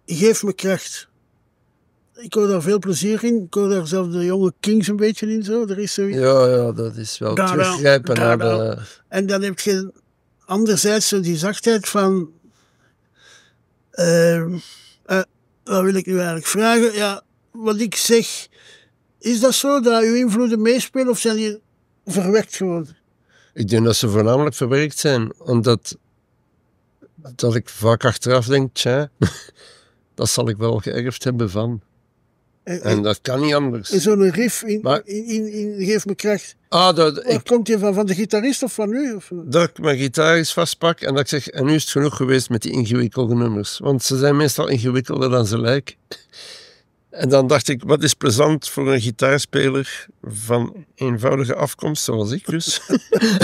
Geef me kracht ik hoor daar veel plezier in. Ik hoor daar zelf de jonge Kings een beetje in. Zo. Er is zoiets. Ja, ja, dat is wel te teruggrijpen En dan heb je anderzijds zo die zachtheid van... Ehm, eh, wat wil ik nu eigenlijk vragen? Ja, wat ik zeg... Is dat zo dat uw invloeden meespelen of zijn die verwerkt geworden Ik denk dat ze voornamelijk verwerkt zijn. Omdat dat ik vaak achteraf denk, tja, dat zal ik wel geërfd hebben van. Eh, en, eh, dat kan niet anders. En zo'n riff in, in, in, me kracht. Ah, dat, ik, komt je van? Van de gitarist of van u? Of? Dat ik mijn gitaar eens vastpak en dat ik zeg... En nu is het genoeg geweest met die ingewikkelde nummers. Want ze zijn meestal ingewikkelder dan ze lijken. En dan dacht ik, wat is plezant voor een gitaarspeler van eenvoudige afkomst, zoals ik dus,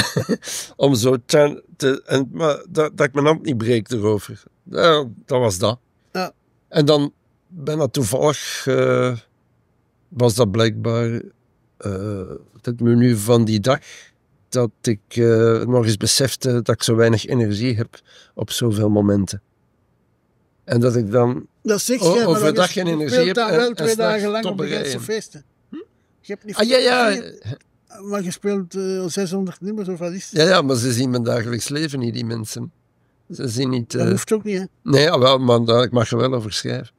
om zo te... en, maar dat, dat, ik mijn hand niet breek erover. Ja, dat was dat. Ja. En dan ben toevallig, eh, was dat blijkbaar eh, het menu van die dag, dat ik uh, nog eens besefte dat ik zo weinig energie heb op zoveel momenten. En dat ik dan dat overdag geen energie heb. en, wel twee dagen lang op de feesten. Hm? Je hebt niet ah, ja, ja. Maar je speelt 600 nummers of wat is het? Ja, ja, maar ze zien mijn dagelijks leven niet, die mensen. Ze niet... Dat eh, hoeft ook niet, hè? Nee, ah, wel, man, ik mag er wel over schrijven.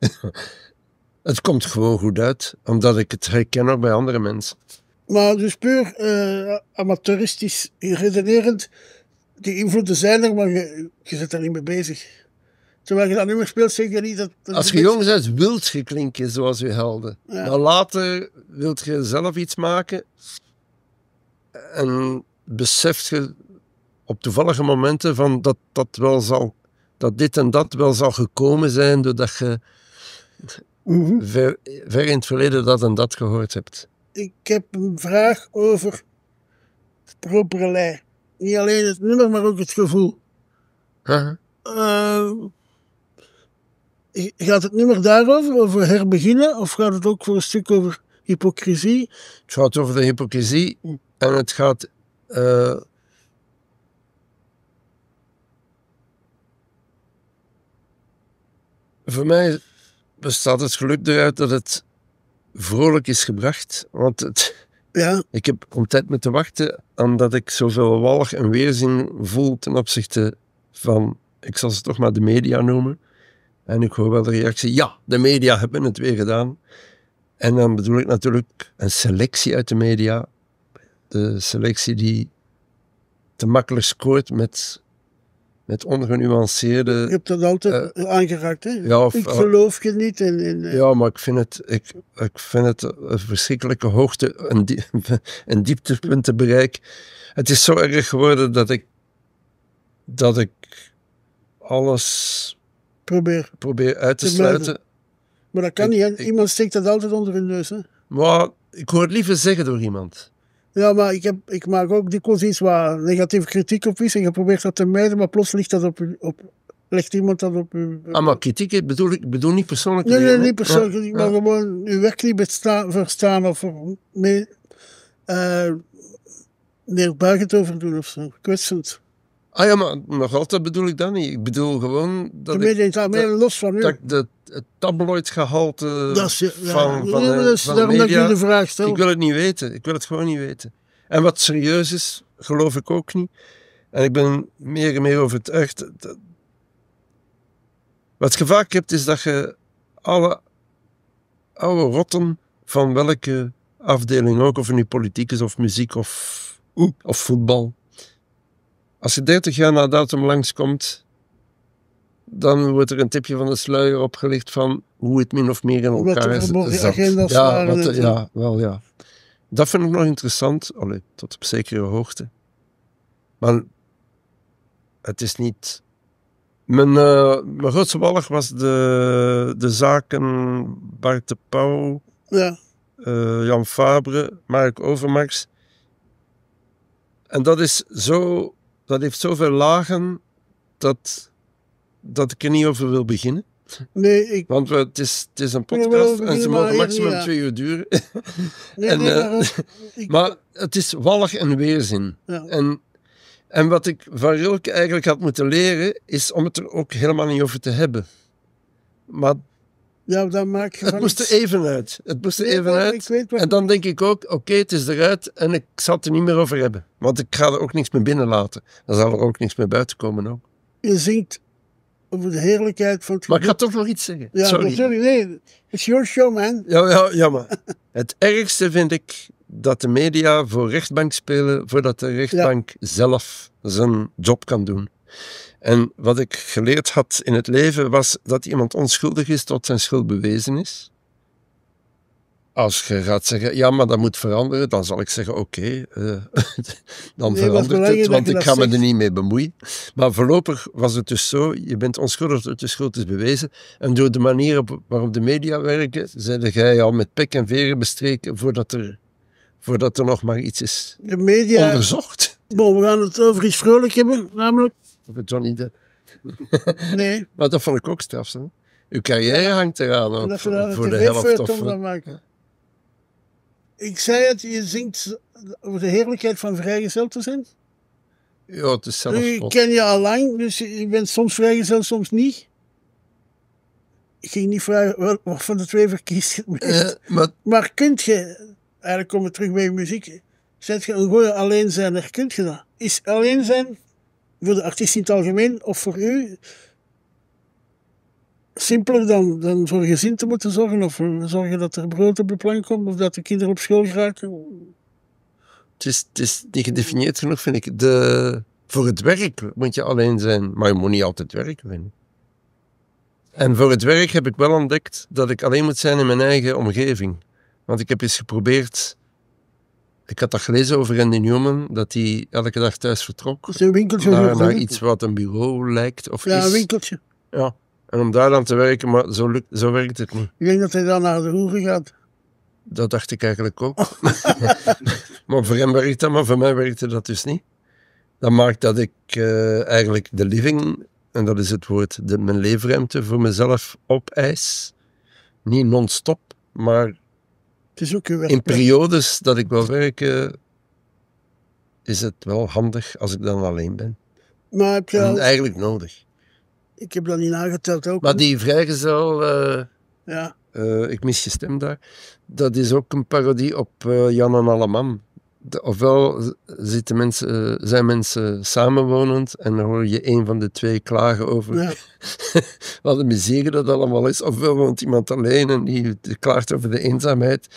het komt gewoon goed uit, omdat ik het herken ook bij andere mensen. Maar dus puur eh, amateuristisch redenerend, die invloeden zijn er, maar je, je zit daar niet mee bezig. Terwijl je dat nummer speelt, zeg je niet dat... Als je jong bent, wilt je klinken zoals je helden. dan Maar later wilt je zelf iets maken en beseft je op toevallige momenten van dat, dat, wel zal, dat dit en dat wel zal gekomen zijn doordat je mhm. ver, in het verleden dat en dat gehoord hebt. Ik heb een vraag over het Niet alleen het nummer, maar ook het gevoel. Ehm, gaat het nummer daarover, over herbeginnen, of gaat het ook voor een stuk over hypocrisie? Het gaat over de hypocrisie mm. en het gaat eh, Voor mij bestaat het geluk eruit dat het vrolijk is gebracht. Want het, ja. ik heb om tijd moeten wachten omdat ik zoveel walg en weerzin voel ten opzichte van, ik zal ze toch maar de media noemen. En ik hoor wel de reactie, ja, de media hebben het weer gedaan. En dan bedoel ik natuurlijk een selectie uit de media. De selectie die te makkelijk scoort met met ongenuanceerde... Je hebt dat altijd eh, aangeraakt, hè? Ja, ik eh, geloof je niet in... in eh, ja, maar ik vind het, ik, ik vind het een verschrikkelijke hoogte, een, die, een dieptepunt te bereiken. Het is zo erg geworden dat ik, dat ik alles probeer, probeer uit te, sluiten. Maar dat kan niet, Iemand steekt dat altijd onder hun neus, hè? Maar ik hoor het liever zeggen door iemand. Ja, maar ik, heb, ik maak ook dikwijls iets waar negatieve kritiek op is. En je probeert dat te mijden, maar plots ligt dat op, op, legt iemand dat op u. Ah, maar kritiek bedoel ik bedoel niet persoonlijk. Nee, nee, niet persoonlijk. Ja. Maar gewoon uw werk niet verstaan of eh, eh, meer, uh, neerbuigend over doen of zo. Kwetsend. Ah ja, maar, nog altijd bedoel ik dat niet. Ik bedoel gewoon dat ik, het los van Dat het tabloidgehalte dat is, van, van, eh, van media, de vraag stelt. Ik wil het niet weten. Ik wil het gewoon niet weten. En wat serieus is, geloof ik ook niet. En ik ben meer en meer overtuigd. Dat, wat je vaak hebt, is dat je alle oude rotten van welke afdeling ook, of het nu politiek is of muziek of, of voetbal, als je 30 jaar na datum langskomt, dan wordt er een tipje van de sluier opgelicht van hoe het min of meer in elkaar is. Ja, wat, ja, wel ja. Dat vind ik nog interessant, Allee, tot op zekere hoogte. Maar het is niet. Mijn, uh, mijn grootste belangrijk was de, de zaken Bart de Pauw, ja. Eh, Jan Fabre, Mark Overmars. En dat is zo dat heeft zoveel lagen dat, dat ik er niet over wil beginnen. Nee, ik... Want het, is, het is een podcast en ze mogen maximaal twee uur duren. Nee, eh, maar, het is wallig en weerzin. En, en wat ik van Rilke eigenlijk had moeten leren, is om het er ook helemaal niet over te hebben. Maar ja, dan maak je het moest er even uit. Het moest er even uit. en dan denk ik ook, oké, het is eruit en ik zal het er niet meer over hebben. Want ik ga er ook niks meer binnen laten. Dan zal er ook niks meer buiten komen ook. Je zingt over de heerlijkheid van het Maar ik ga toch nog iets zeggen. Ja, sorry. sorry nee, it's your show, man. Ja, ja jammer. het ergste vind ik dat de media voor rechtbank spelen voordat de rechtbank zelf zijn job kan doen. En wat ik geleerd had in het leven was dat iemand onschuldig is tot zijn schuld bewezen is. Als je gaat zeggen, ja, maar dat moet veranderen, dan zal ik zeggen, oké, eh, dan verandert het, want ik ga me er niet mee bemoeien. Maar voorlopig was het dus zo, je bent onschuldig tot je schuld is bewezen. En door de manier waarop de media werken, zeiden jij al met pek en veren bestreken voordat er, voordat er nog maar iets is de media, onderzocht. we gaan het over iets vrolijk hebben, namelijk of Johnny Depp. Nee. maar dat vond ik ook straf. Hè? Uw carrière hangt eraan ook, voor, voor de helft. Of, eh, maken. Ik zei het, je zingt over de heerlijkheid van vrijgezel te zijn. Ja, het is zelfs. Ik ken je al lang, dus je bent soms vrijgezel, soms niet. Ik ging niet vragen wat van de twee verkies. Uh, eh, maar... maar kunt je, eigenlijk kom ik terug bij muziek, zet je een goede alleen zijn, kunt je dat? Is alleen zijn voor de artiest in het algemeen of voor u simpeler dan, dan voor gezin te moeten zorgen of zorgen dat er brood op de plank komt of dat de kinderen op school geraken? Het is, niet gedefinieerd genoeg, vind ik. De, voor het werk moet je alleen zijn, maar je moet niet altijd werken, En voor het werk heb ik wel ontdekt dat ik alleen moet zijn in mijn eigen omgeving. Want ik heb eens geprobeerd ik had dat gelezen over Randy Newman, dat hij elke dag thuis vertrok. Dat winkeltje. Naar, naar iets wat een bureau lijkt. Of ja, is. een winkeltje. Ja, en om daar dan te werken, maar zo, zo werkt het niet. Je denkt dat hij dan naar de hoeve gaat. Dat dacht ik eigenlijk ook. Oh. maar voor hem werkt dat, maar voor mij werkte dat dus niet. Dat maakt dat ik eh, eigenlijk de living, en dat is het woord, de, mijn leefruimte voor mezelf opeis. Niet non-stop, maar ook In periodes dat ik wil werken, is het wel handig als ik dan alleen ben. Maar heb je eigenlijk nodig. Ik heb dat niet aangeteld ook. Maar die vrijgezel, eh, ja. Eh, ik mis je stem daar, dat is ook een parodie op uh, Jan en Alleman ofwel zitten mensen, eh, zijn mensen samenwonend en dan hoor je een van de twee klagen over wat een miserie dat allemaal is. Ofwel woont iemand alleen en die klaagt over de eenzaamheid.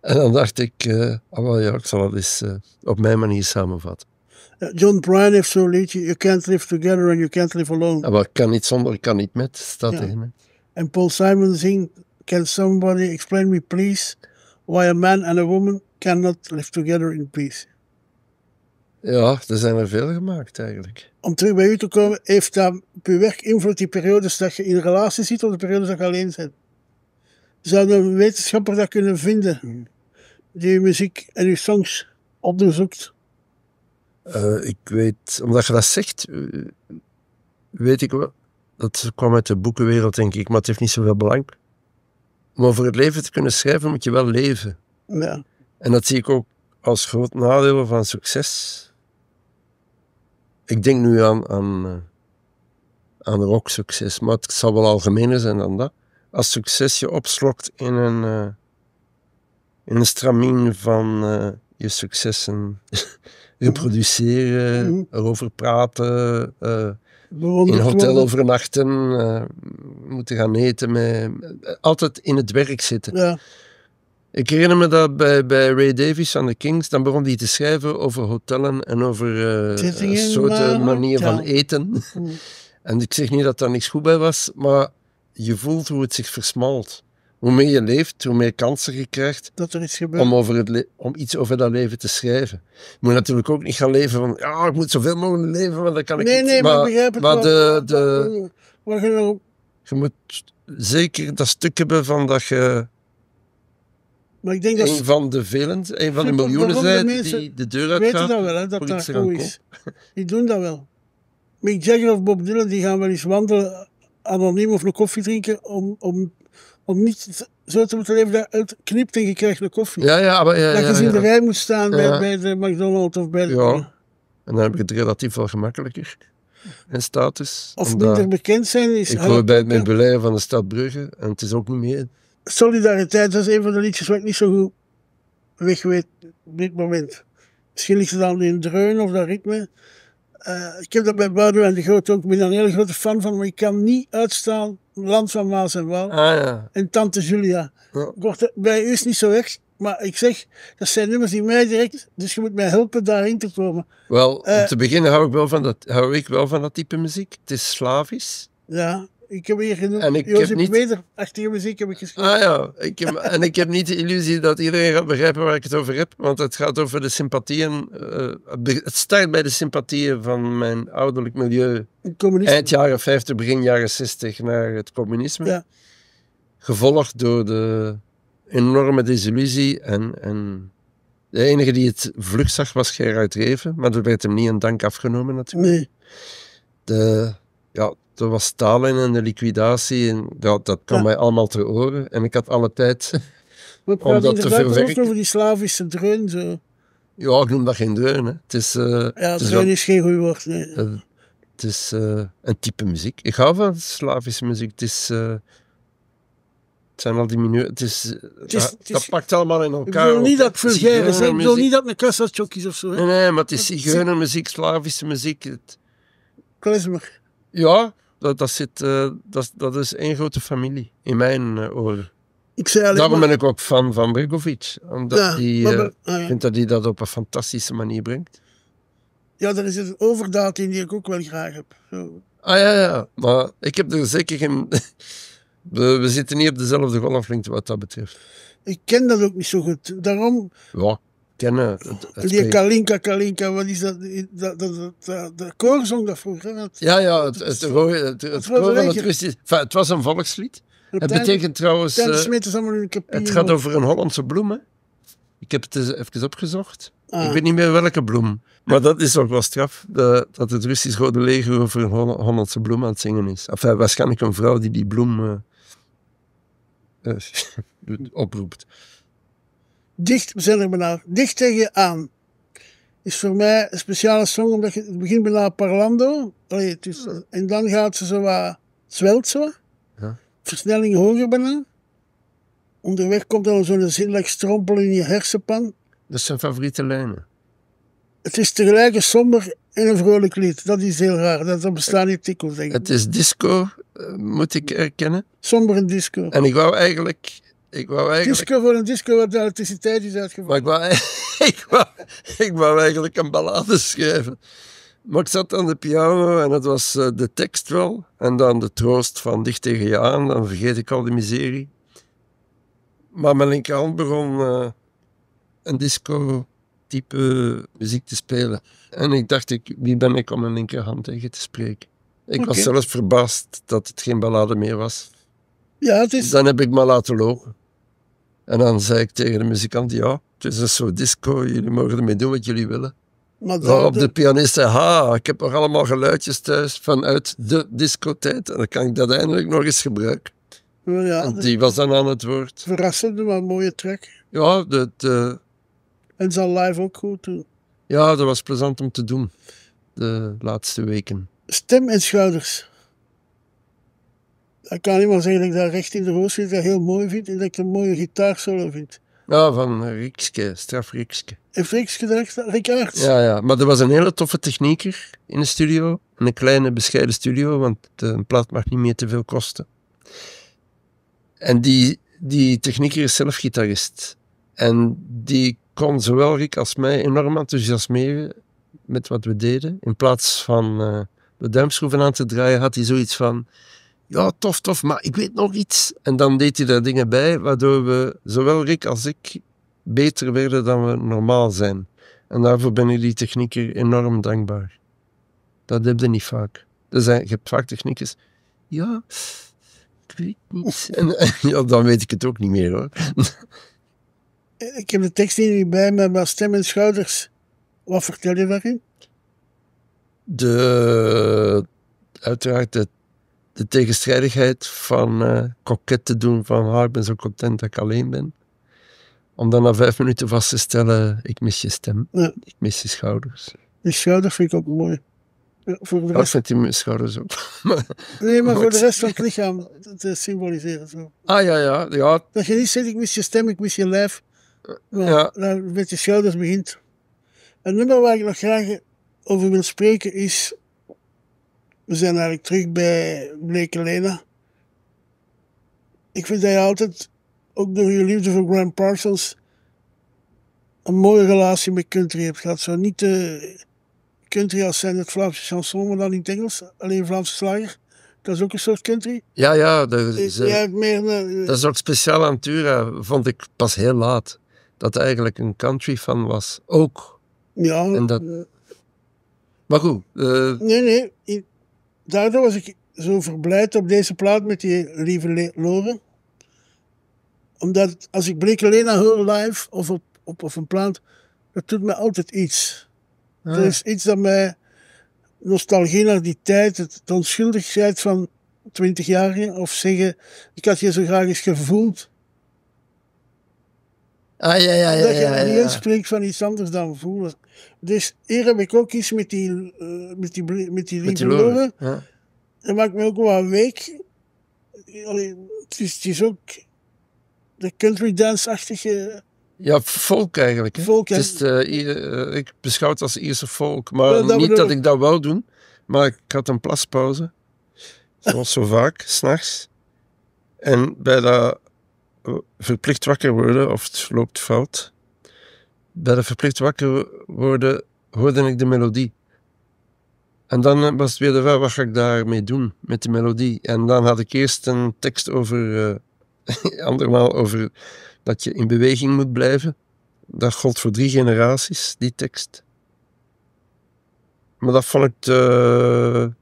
En dan dacht ik, uh, oh ja, ik zal het eens eh, op mijn manier samenvatten. John Bryan heeft zo'n liedje, You can't live together and you can't live alone. Maar ah, kan niet zonder, ik kan niet met, staat ja. En Paul Simon zingt, Can somebody explain me please why a man and a woman cannot live together in peace. Ja, er zijn er veel gemaakt eigenlijk. Om terug bij u te komen, heeft dat op uw werk invloed die periodes dat je in relatie zit of de periodes dat je alleen bent? Zou een wetenschapper dat kunnen vinden? Die uw muziek en uw songs onderzoekt? Eh, ik weet, omdat je dat zegt, eh, weet ik wel. Dat kwam uit de boekenwereld, denk ik, maar het heeft niet zoveel belang. Maar voor het leven te kunnen schrijven moet je wel leven. Ja. En dat zie ik ook als groot nadeel van succes. Ik denk nu aan, aan, eh, aan rocksucces, maar het zal wel algemener zijn dan dat. Als succes je opslokt in een, uh, in een stramien van eh, je successen reproduceren, mm. erover praten, uh, in hotel overnachten, moeten gaan eten, met, altijd in het werk zitten. Ja. Ik herinner me dat bij, bij Ray Davies aan de Kings, dan begon hij te schrijven over hotellen en over uh, soort manier van eten. en ik zeg niet dat daar niks goed bij was, maar je voelt hoe het zich versmalt. Hoe meer je leeft, hoe meer kansen je krijgt dat er iets gebeurt. Om, over het om iets over dat leven te schrijven. Je moet natuurlijk ook niet gaan leven van, ja, ik moet zoveel mogelijk leven, want dan kan ik nee, niet. Nee, maar, maar begrijp het wel. De, maar, je, je moet zeker dat stuk hebben van dat je maar ik denk dat een van de velen, een van de miljoenen zijn die de deur uit weten dat wel, hè, dat dat goed is. Die doen dat wel. Mick Jagger of Bob Dylan die gaan wel eens wandelen, anoniem of een koffie drinken, om, om, om niet zo te moeten leven dat het knipt en je krijgt een koffie. Ja, ja, maar, ja, dat je in de rij moet staan bij, de McDonald's of bij de... Ja, en dan heb je het relatief wel gemakkelijker en status. Of minder bekend zijn is. Ik hoor bij het met van de stad Brugge en het is ook niet meer Solidariteit, dat is een van de liedjes waar ik niet zo goed weg weet op dit moment. Misschien ligt het dan in dreun of dat ritme. Eh, ik heb dat bij en de Groot ook. Ik ben daar een hele grote fan van, maar ik kan niet uitstaan. Land van Maas en Waal. Ah, ja. En Tante Julia. Ja. bij u is niet zo weg. Maar ik zeg, dat zijn nummers die mij direct... Dus je moet mij helpen daarin te komen. Wel, om eh, te beginnen hou ik, wel van dat, hou ik wel van dat type muziek. Het is Slavisch. Ja. Ik heb hier genoemd. En ik heb niet... achter muziek heb ik geschreven. Ah ja, ik en ik heb niet de illusie dat iedereen gaat begrijpen waar ik het over heb. Want het gaat over de sympathieën. Eh, het start bij de sympathieën van mijn ouderlijk milieu. Eind jaren 50, begin jaren 60 naar het communisme. Ja. Gevolgd door de enorme desillusie. En, en de enige die het vlug zag was Gerard Reven. Maar dat werd hem niet een dank afgenomen natuurlijk. Nee. De, ja, er was Stalin en de liquidatie. En dat, dat kwam mij allemaal te oren. En ik had alle tijd we om dat te over die Slavische dreun. Zo. Ja, ik noem dat geen dreun. Hè. Het is, eh, ja, het is, dreun is geen goed woord. Eh, het is eh, een type muziek. Ik hou van Slavische muziek. Het is... Het zijn al die minuten. Het is, dat, pakt allemaal in elkaar. Ik wil niet dat ik is. Ik wil niet dat een kassatjok is of zo. Hè? Nee, nee, maar het is zigeunermuziek, Slavische muziek. Het... Ja, dat, dat, zit, eh, dat, dat is één grote familie in mijn uh, oren. Ik zei Daarom ben ik ook fan van Bregovic. Omdat eh, ah, vindt dat hij dat op een fantastische manier brengt. Ja, er is een overdaad in die ik ook wel graag heb. Zo. Ah ja, ja. Maar ik heb er zeker geen... we, zitten niet op dezelfde golflengte wat dat betreft. Ik ken dat ook niet zo goed. Daarom... Ja, het oh, die Kalinka, Kalinka, wat is dat? dat, dat, dat de dat vroeger. ja, ja, het, het, het, Enfin, het was een volkslied. Het betekent trouwens. Eh, het gaat over een Hollandse bloem. Hè? Ik heb het even opgezocht. Ah. Ik weet niet meer welke bloem. Maar dat is ook wel straf, dat het Russisch Rode Leger over een Hollandse bloem aan het zingen is. Enfin, waarschijnlijk een vrouw die die bloem eh, eh, oproept dicht, dicht tegen je aan. Is voor mij een speciale song, omdat je, het begint bijna parlando. en dan gaat ze zo wat, zwelt zo. Ja. Versnelling hoger bijna. Onderweg komt dan zo'n zinlijke strompel in je hersenpan. Dat zijn favoriete lijnen. Het is tegelijk een somber en een vrolijk lied. Dat is heel raar. Dat bestaat niet tikkels, ik. Het is disco, eh, moet ik erkennen. Somber en disco. En ik wou eigenlijk ik wou eigenlijk... Disco voor een disco wat de elektriciteit is uitgevoerd. Maar ik wou, ik, wou, eigenlijk een ballade schrijven. Maar ik zat aan de piano en het was eh, de tekst wel. En dan de troost van dicht tegen je aan. Dan vergeet ik al de miserie. Maar mijn linkerhand begon eh, een disco-type muziek te spelen. En ik dacht, ik, wie ben ik om mijn linkerhand tegen te spreken? Ik was zelfs verbaasd dat het geen ballade meer was. Ja, het is... Dan heb ik me laten lopen. En dan zei ik tegen de muzikant, ja, het is een soort disco, jullie mogen ermee doen wat jullie willen. Maar Waarop de... pianist zei, ha, ik heb nog allemaal geluidjes thuis vanuit de discotijd. En dan kan ik dat eindelijk nog eens gebruiken. Ja, Want die was dan aan het woord. Verrassende, maar een mooie track. Ja, dat... En zal live ook goed doen. Ja, dat was plezant om te doen. De laatste weken. Stem en schouders. Ik kan iemand zeggen dat ik dat recht in de roos vind, dat heel mooi vind en dat ik een mooie gitaarsolo vind. Ja, van Rikske, straf Rikske. Heeft Rikske dat Rickards? Ja, ja, maar er was een hele toffe technieker in de studio. Een kleine, bescheiden studio, want een plaat mag niet meer te veel kosten. En die, die technieker is zelf gitarist. En die kon zowel Rick als mij enorm enthousiasmeren met wat we deden. In plaats van eh, de duimschroeven aan te draaien, had hij zoiets van ja, tof, tof, maar ik weet nog iets. En dan deed hij daar dingen bij, waardoor we, zowel Rick als ik, beter werden dan we normaal zijn. En daarvoor ben ik die technieker enorm dankbaar. Dat heb je niet vaak. Er zijn, je hebt vaak techniekers, ja, ik weet niet. En, ja, dan weet ik het ook niet meer hoor. Eh, ik heb de tekst hier niet bij me, Mijn stem en schouders. Wat vertel je daarin? De, uiteraard de de tegenstrijdigheid van uh, eh, koket te doen van ah, ik ben zo content dat ik alleen ben. Om dan na vijf minuten vast te stellen, ik mis je stem, ik mis je schouders. Die schouders vind ik ook mooi. Ja, met Ik die schouders op nee, maar voor de rest van het lichaam te symboliseren. Zo. Ah ja, ja, ja. Dat je niet zegt, ik mis je stem, ik mis je lijf. Maar ja. dan met je schouders begint. Een nummer waar ik nog graag over wil spreken is we zijn eigenlijk terug bij Blekelena. Ik vind dat je altijd, ook door je liefde voor Grand Parsons, een mooie relatie met country hebt gehad. Zo niet de eh, country als zijn het Vlaamse chanson, maar dan in het Engels. Alleen Vlaamse slager. Dat is ook een soort country. Ja, ja. Dat is, dus eh, ja, meer, eh, dat soort speciaal aan Vond ik pas heel laat. Dat eigenlijk een country fan was. Ook. Ja. En dat... Maar goed. Nee, nee daardoor was ik zo verblijd op deze plaat met die lieve Loren. Omdat als ik alleen naar hoor live of op, op of een plaat, dat doet me altijd iets. Er ah. is iets dat mij nostalgie naar die tijd, het, het onschuldigheid van 20 jaar of zeggen, ik had je zo graag eens gevoeld. Ah, ja, ja, ja, dat je ja, spreekt van iets anders dan voelen. Dus hier heb ik ook iets met die, uh, met die, met die, Ja. Dat maakt me ook wel week. het, is, ook de country dance-achtige... Ja, volk eigenlijk. Hè? het is eh, ik beschouw het als eerste volk, Maar niet dat ik dat wou doen. Maar ik had een plaspauze. Zoals zo vaak, s'nachts. En bij dat eh, verplicht wakker worden of het loopt fout bij de verplicht wakker worden hoorde ik de melodie. En dan eh, was het weer de vraag, wat ga ik daarmee doen, met die melodie? En dan had ik eerst een tekst over, eh, andermaal over dat je in beweging moet blijven. Dat gold voor drie generaties, die tekst. Maar dat vond ik te,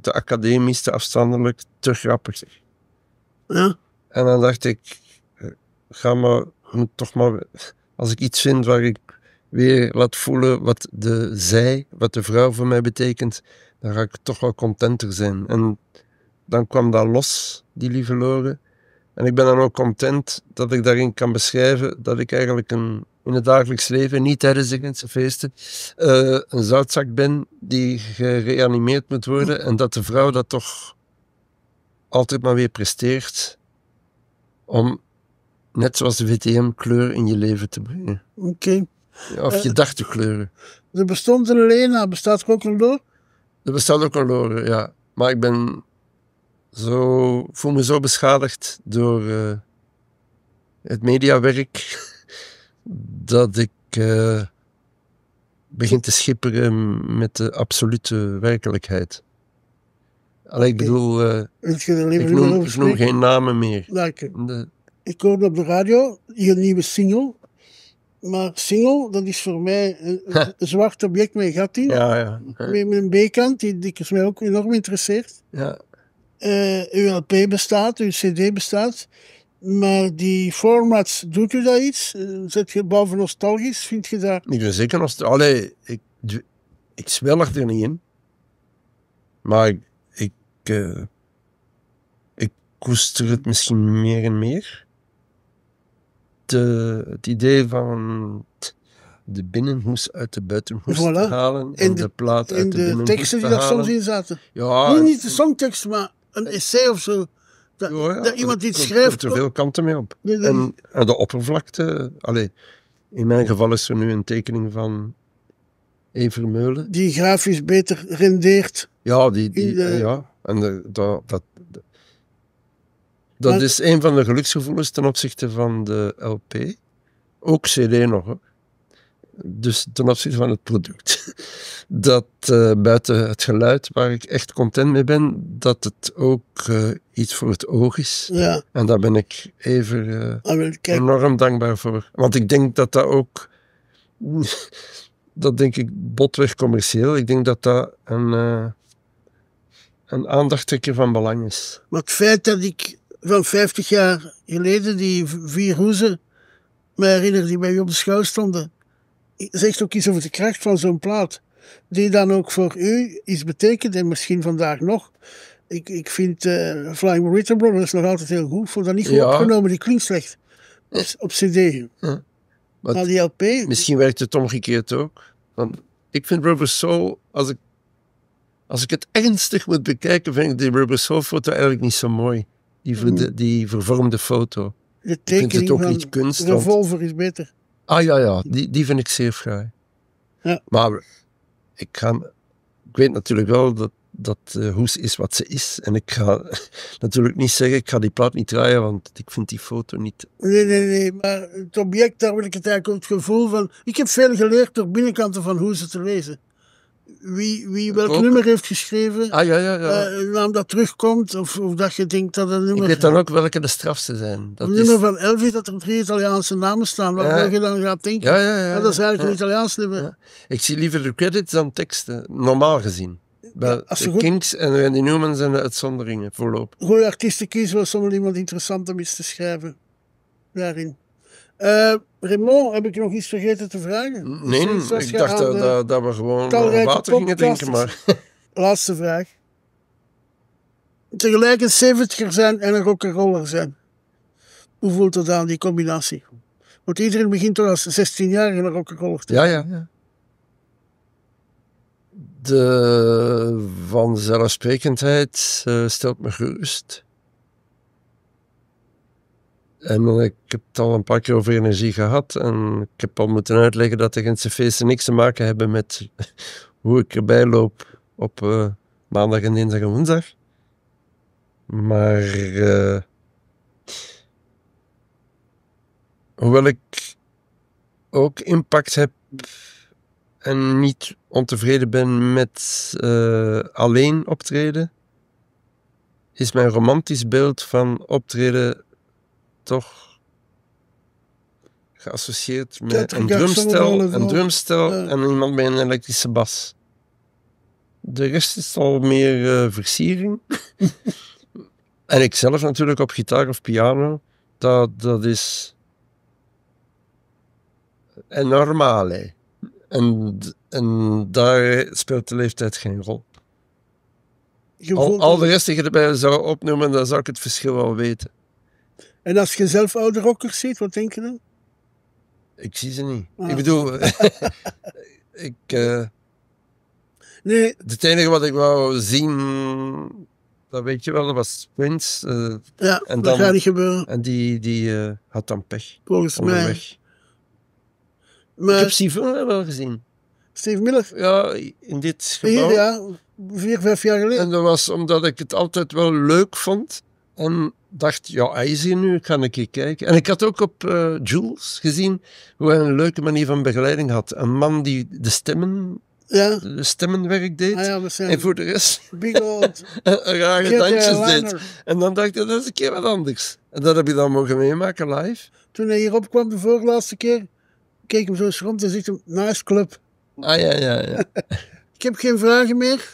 te academisch, te afstandelijk, te grappig. Ja. En dan dacht ik, eh, ga maar, moet toch maar als ik iets vind waar ik weer laat voelen wat de zij, wat de vrouw voor mij betekent, dan ga ik toch wel contenter zijn. En dan kwam dat los, die lieve loren. En ik ben dan ook content dat ik daarin kan beschrijven dat ik eigenlijk een, in het dagelijks leven, niet tijdens de feesten, eh, een zoutzak ben die gereanimeerd moet worden. En dat de vrouw dat toch altijd maar weer presteert om net zoals de VTM, kleur in je leven te brengen. Oké. Okay. Ja, of uh, eh, kleuren. Er bestond een Lena, bestaat door? Er bestaat ook door, ja. Maar ik ben zo, voel me zo beschadigd door uh, het mediawerk dat ik eh, begin te schipperen met de absolute werkelijkheid. Allee, ik bedoel, ik, noem, geen namen meer. Dank ik hoorde op de radio je nieuwe single. Maar single, dat is voor mij een, zwart object met gat in. Ja, ja. Met mijn B-kant, die, die is mij ook enorm interesseert. Ja. Eh, uw LP bestaat, uw CD bestaat. Maar die formats, doet u daar iets? Eh, zet je boven nostalgisch? Vind je daar. Ik ben zeker nostalgisch. Allee, ik, ik zwel er niet in. Maar ik, ik, eh, ik koester het misschien meer en meer de, eh, het idee van de binnenhoes uit de buitenhoes te halen en, de, plaat uit de, de binnenhoes de teksten die daar soms in zaten. Ja, niet, de songtekst, maar een essay of zo. Dat, iemand iets schrijft. Er veel kanten mee op. en de oppervlakte, alleen in mijn geval is er nu een tekening van Evermeulen. Die grafisch beter rendeert. Ja, die, die, ja. en de, dat, dat is een van de geluksgevoelens ten opzichte van de LP. Ook CD nog, hè. Dus ten opzichte van het product. Dat eh, buiten het geluid waar ik echt content mee ben, dat het ook eh, iets voor het oog is. Ja. En daar ben ik even eh, ah, enorm dankbaar voor. Want ik denk dat dat ook, dat denk ik botweg commercieel, ik denk dat dat een, een aandachttrekker van belang is. het feit dat ik van 50 jaar geleden, die vier hoezen, me herinner die bij u op de schouw stonden. Zegt ook iets over de kracht van zo'n plaat, die dan ook voor u iets betekent en misschien vandaag nog. Ik, ik vind uh, Flying Burrito Brothers nog altijd heel goed. vond dat niet goed opgenomen, die klinkt slecht. Op, CD. Ja. Maar, die LP. Misschien werkt het omgekeerd ook. Want ik vind Rubber Soul, als ik, als ik het ernstig moet bekijken, vind ik die Rubber Soul foto eigenlijk niet zo mooi die, mm. die vervormde foto. De tekening het ook van niet kunst, revolver volver is beter. Ah ja, ja, die, die vind ik zeer fraai. Ja. Maar ik, ga, ik weet natuurlijk wel dat, dat uh, is wat ze is. En ik ga natuurlijk niet zeggen, ik ga die plaat niet draaien, want ik vind die foto niet... Nee, nee, nee, maar het object, daar wil ik het eigenlijk om het gevoel van... Ik heb veel geleerd door binnenkanten van ze te lezen wie, wie welk nummer heeft geschreven. Ah, ja, ja, ja. Eh, waarom dat terugkomt, of, of dat je denkt dat een nummer... Ik weet dan ook welke de strafste zijn. Dat het nummer van Elvis, dat er drie Italiaanse namen staan, waar ja. je dan gaat denken. Ja, ja, ja, dat is eigenlijk een Italiaans nummer. Ik zie liever de credits dan teksten, normaal gezien. Bij de Kings en Randy Newman zijn de uitzonderingen voorlopig. Goede artiesten kiezen wel soms iemand interessant om iets te schrijven. Daarin. Uh, Raymond, heb ik nog iets vergeten te vragen? Nee, ik dacht eh, dat, dat, we gewoon eh, water gingen drinken, maar... Laatste vraag. Tegelijk een 70er zijn en een rock'n'roller zijn. Hoe voelt dat aan, die combinatie? Want iedereen begint toch als 16-jarige een rock'n'roller te zijn. Ja, ja, ja. De vanzelfsprekendheid stelt me gerust. En ik heb het al een paar keer over energie gehad. En ik heb al moeten uitleggen dat de Gentse feesten niks te maken hebben met hoe ik erbij loop op eh, maandag en dinsdag en woensdag. Maar eh, hoewel ik ook impact heb en niet ontevreden ben met eh, alleen optreden, is mijn romantisch beeld van optreden toch geassocieerd met een drumstel, een drumstel en iemand bij een elektrische bas. De rest is al meer eh, versiering. en ik zelf natuurlijk op gitaar of piano. Dat, dat is normaal. En, en daar speelt de leeftijd geen rol. Al, al de rest die je erbij zou opnoemen, dan zou ik het verschil wel weten. En als je zelf oude rockers ziet, wat denk je dan? Ik zie ze niet. Ah. Ik bedoel, ik. Eh, nee. Het enige wat ik wou zien, dat weet je wel, dat was Prince. Eh, ja, en dat dan, gaat niet gebeuren. En die, die eh, had dan pech. Volgens mij. Maar, ik heb Steve Miller wel gezien. Steve Miller? Ja, in dit gebouw. ja, vier, vijf jaar geleden. En dat was omdat ik het altijd wel leuk vond. En dacht, ja, hij is hier nu, ga ik hier kijken. En ik had ook op uh, Jules gezien hoe hij een leuke manier van begeleiding had. Een man die de stemmen ja. de stemmenwerk deed. Ah en voor de rest rare eh, dansjes deed. En dan dacht ik, dat is een keer wat anders. En dat heb je dan mogen meemaken live. Toen hij hierop kwam de voorlaatste keer, keek hem zo eens rond en zegt hem, nice nou, club. Ah ja, ja, ja. ik heb geen vragen meer.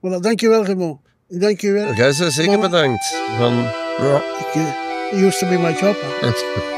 Voilà, dankjewel Raymond. Dank je Dankjewel. Jij zei zeker bedankt. Van, ja. Ik, used to be my job.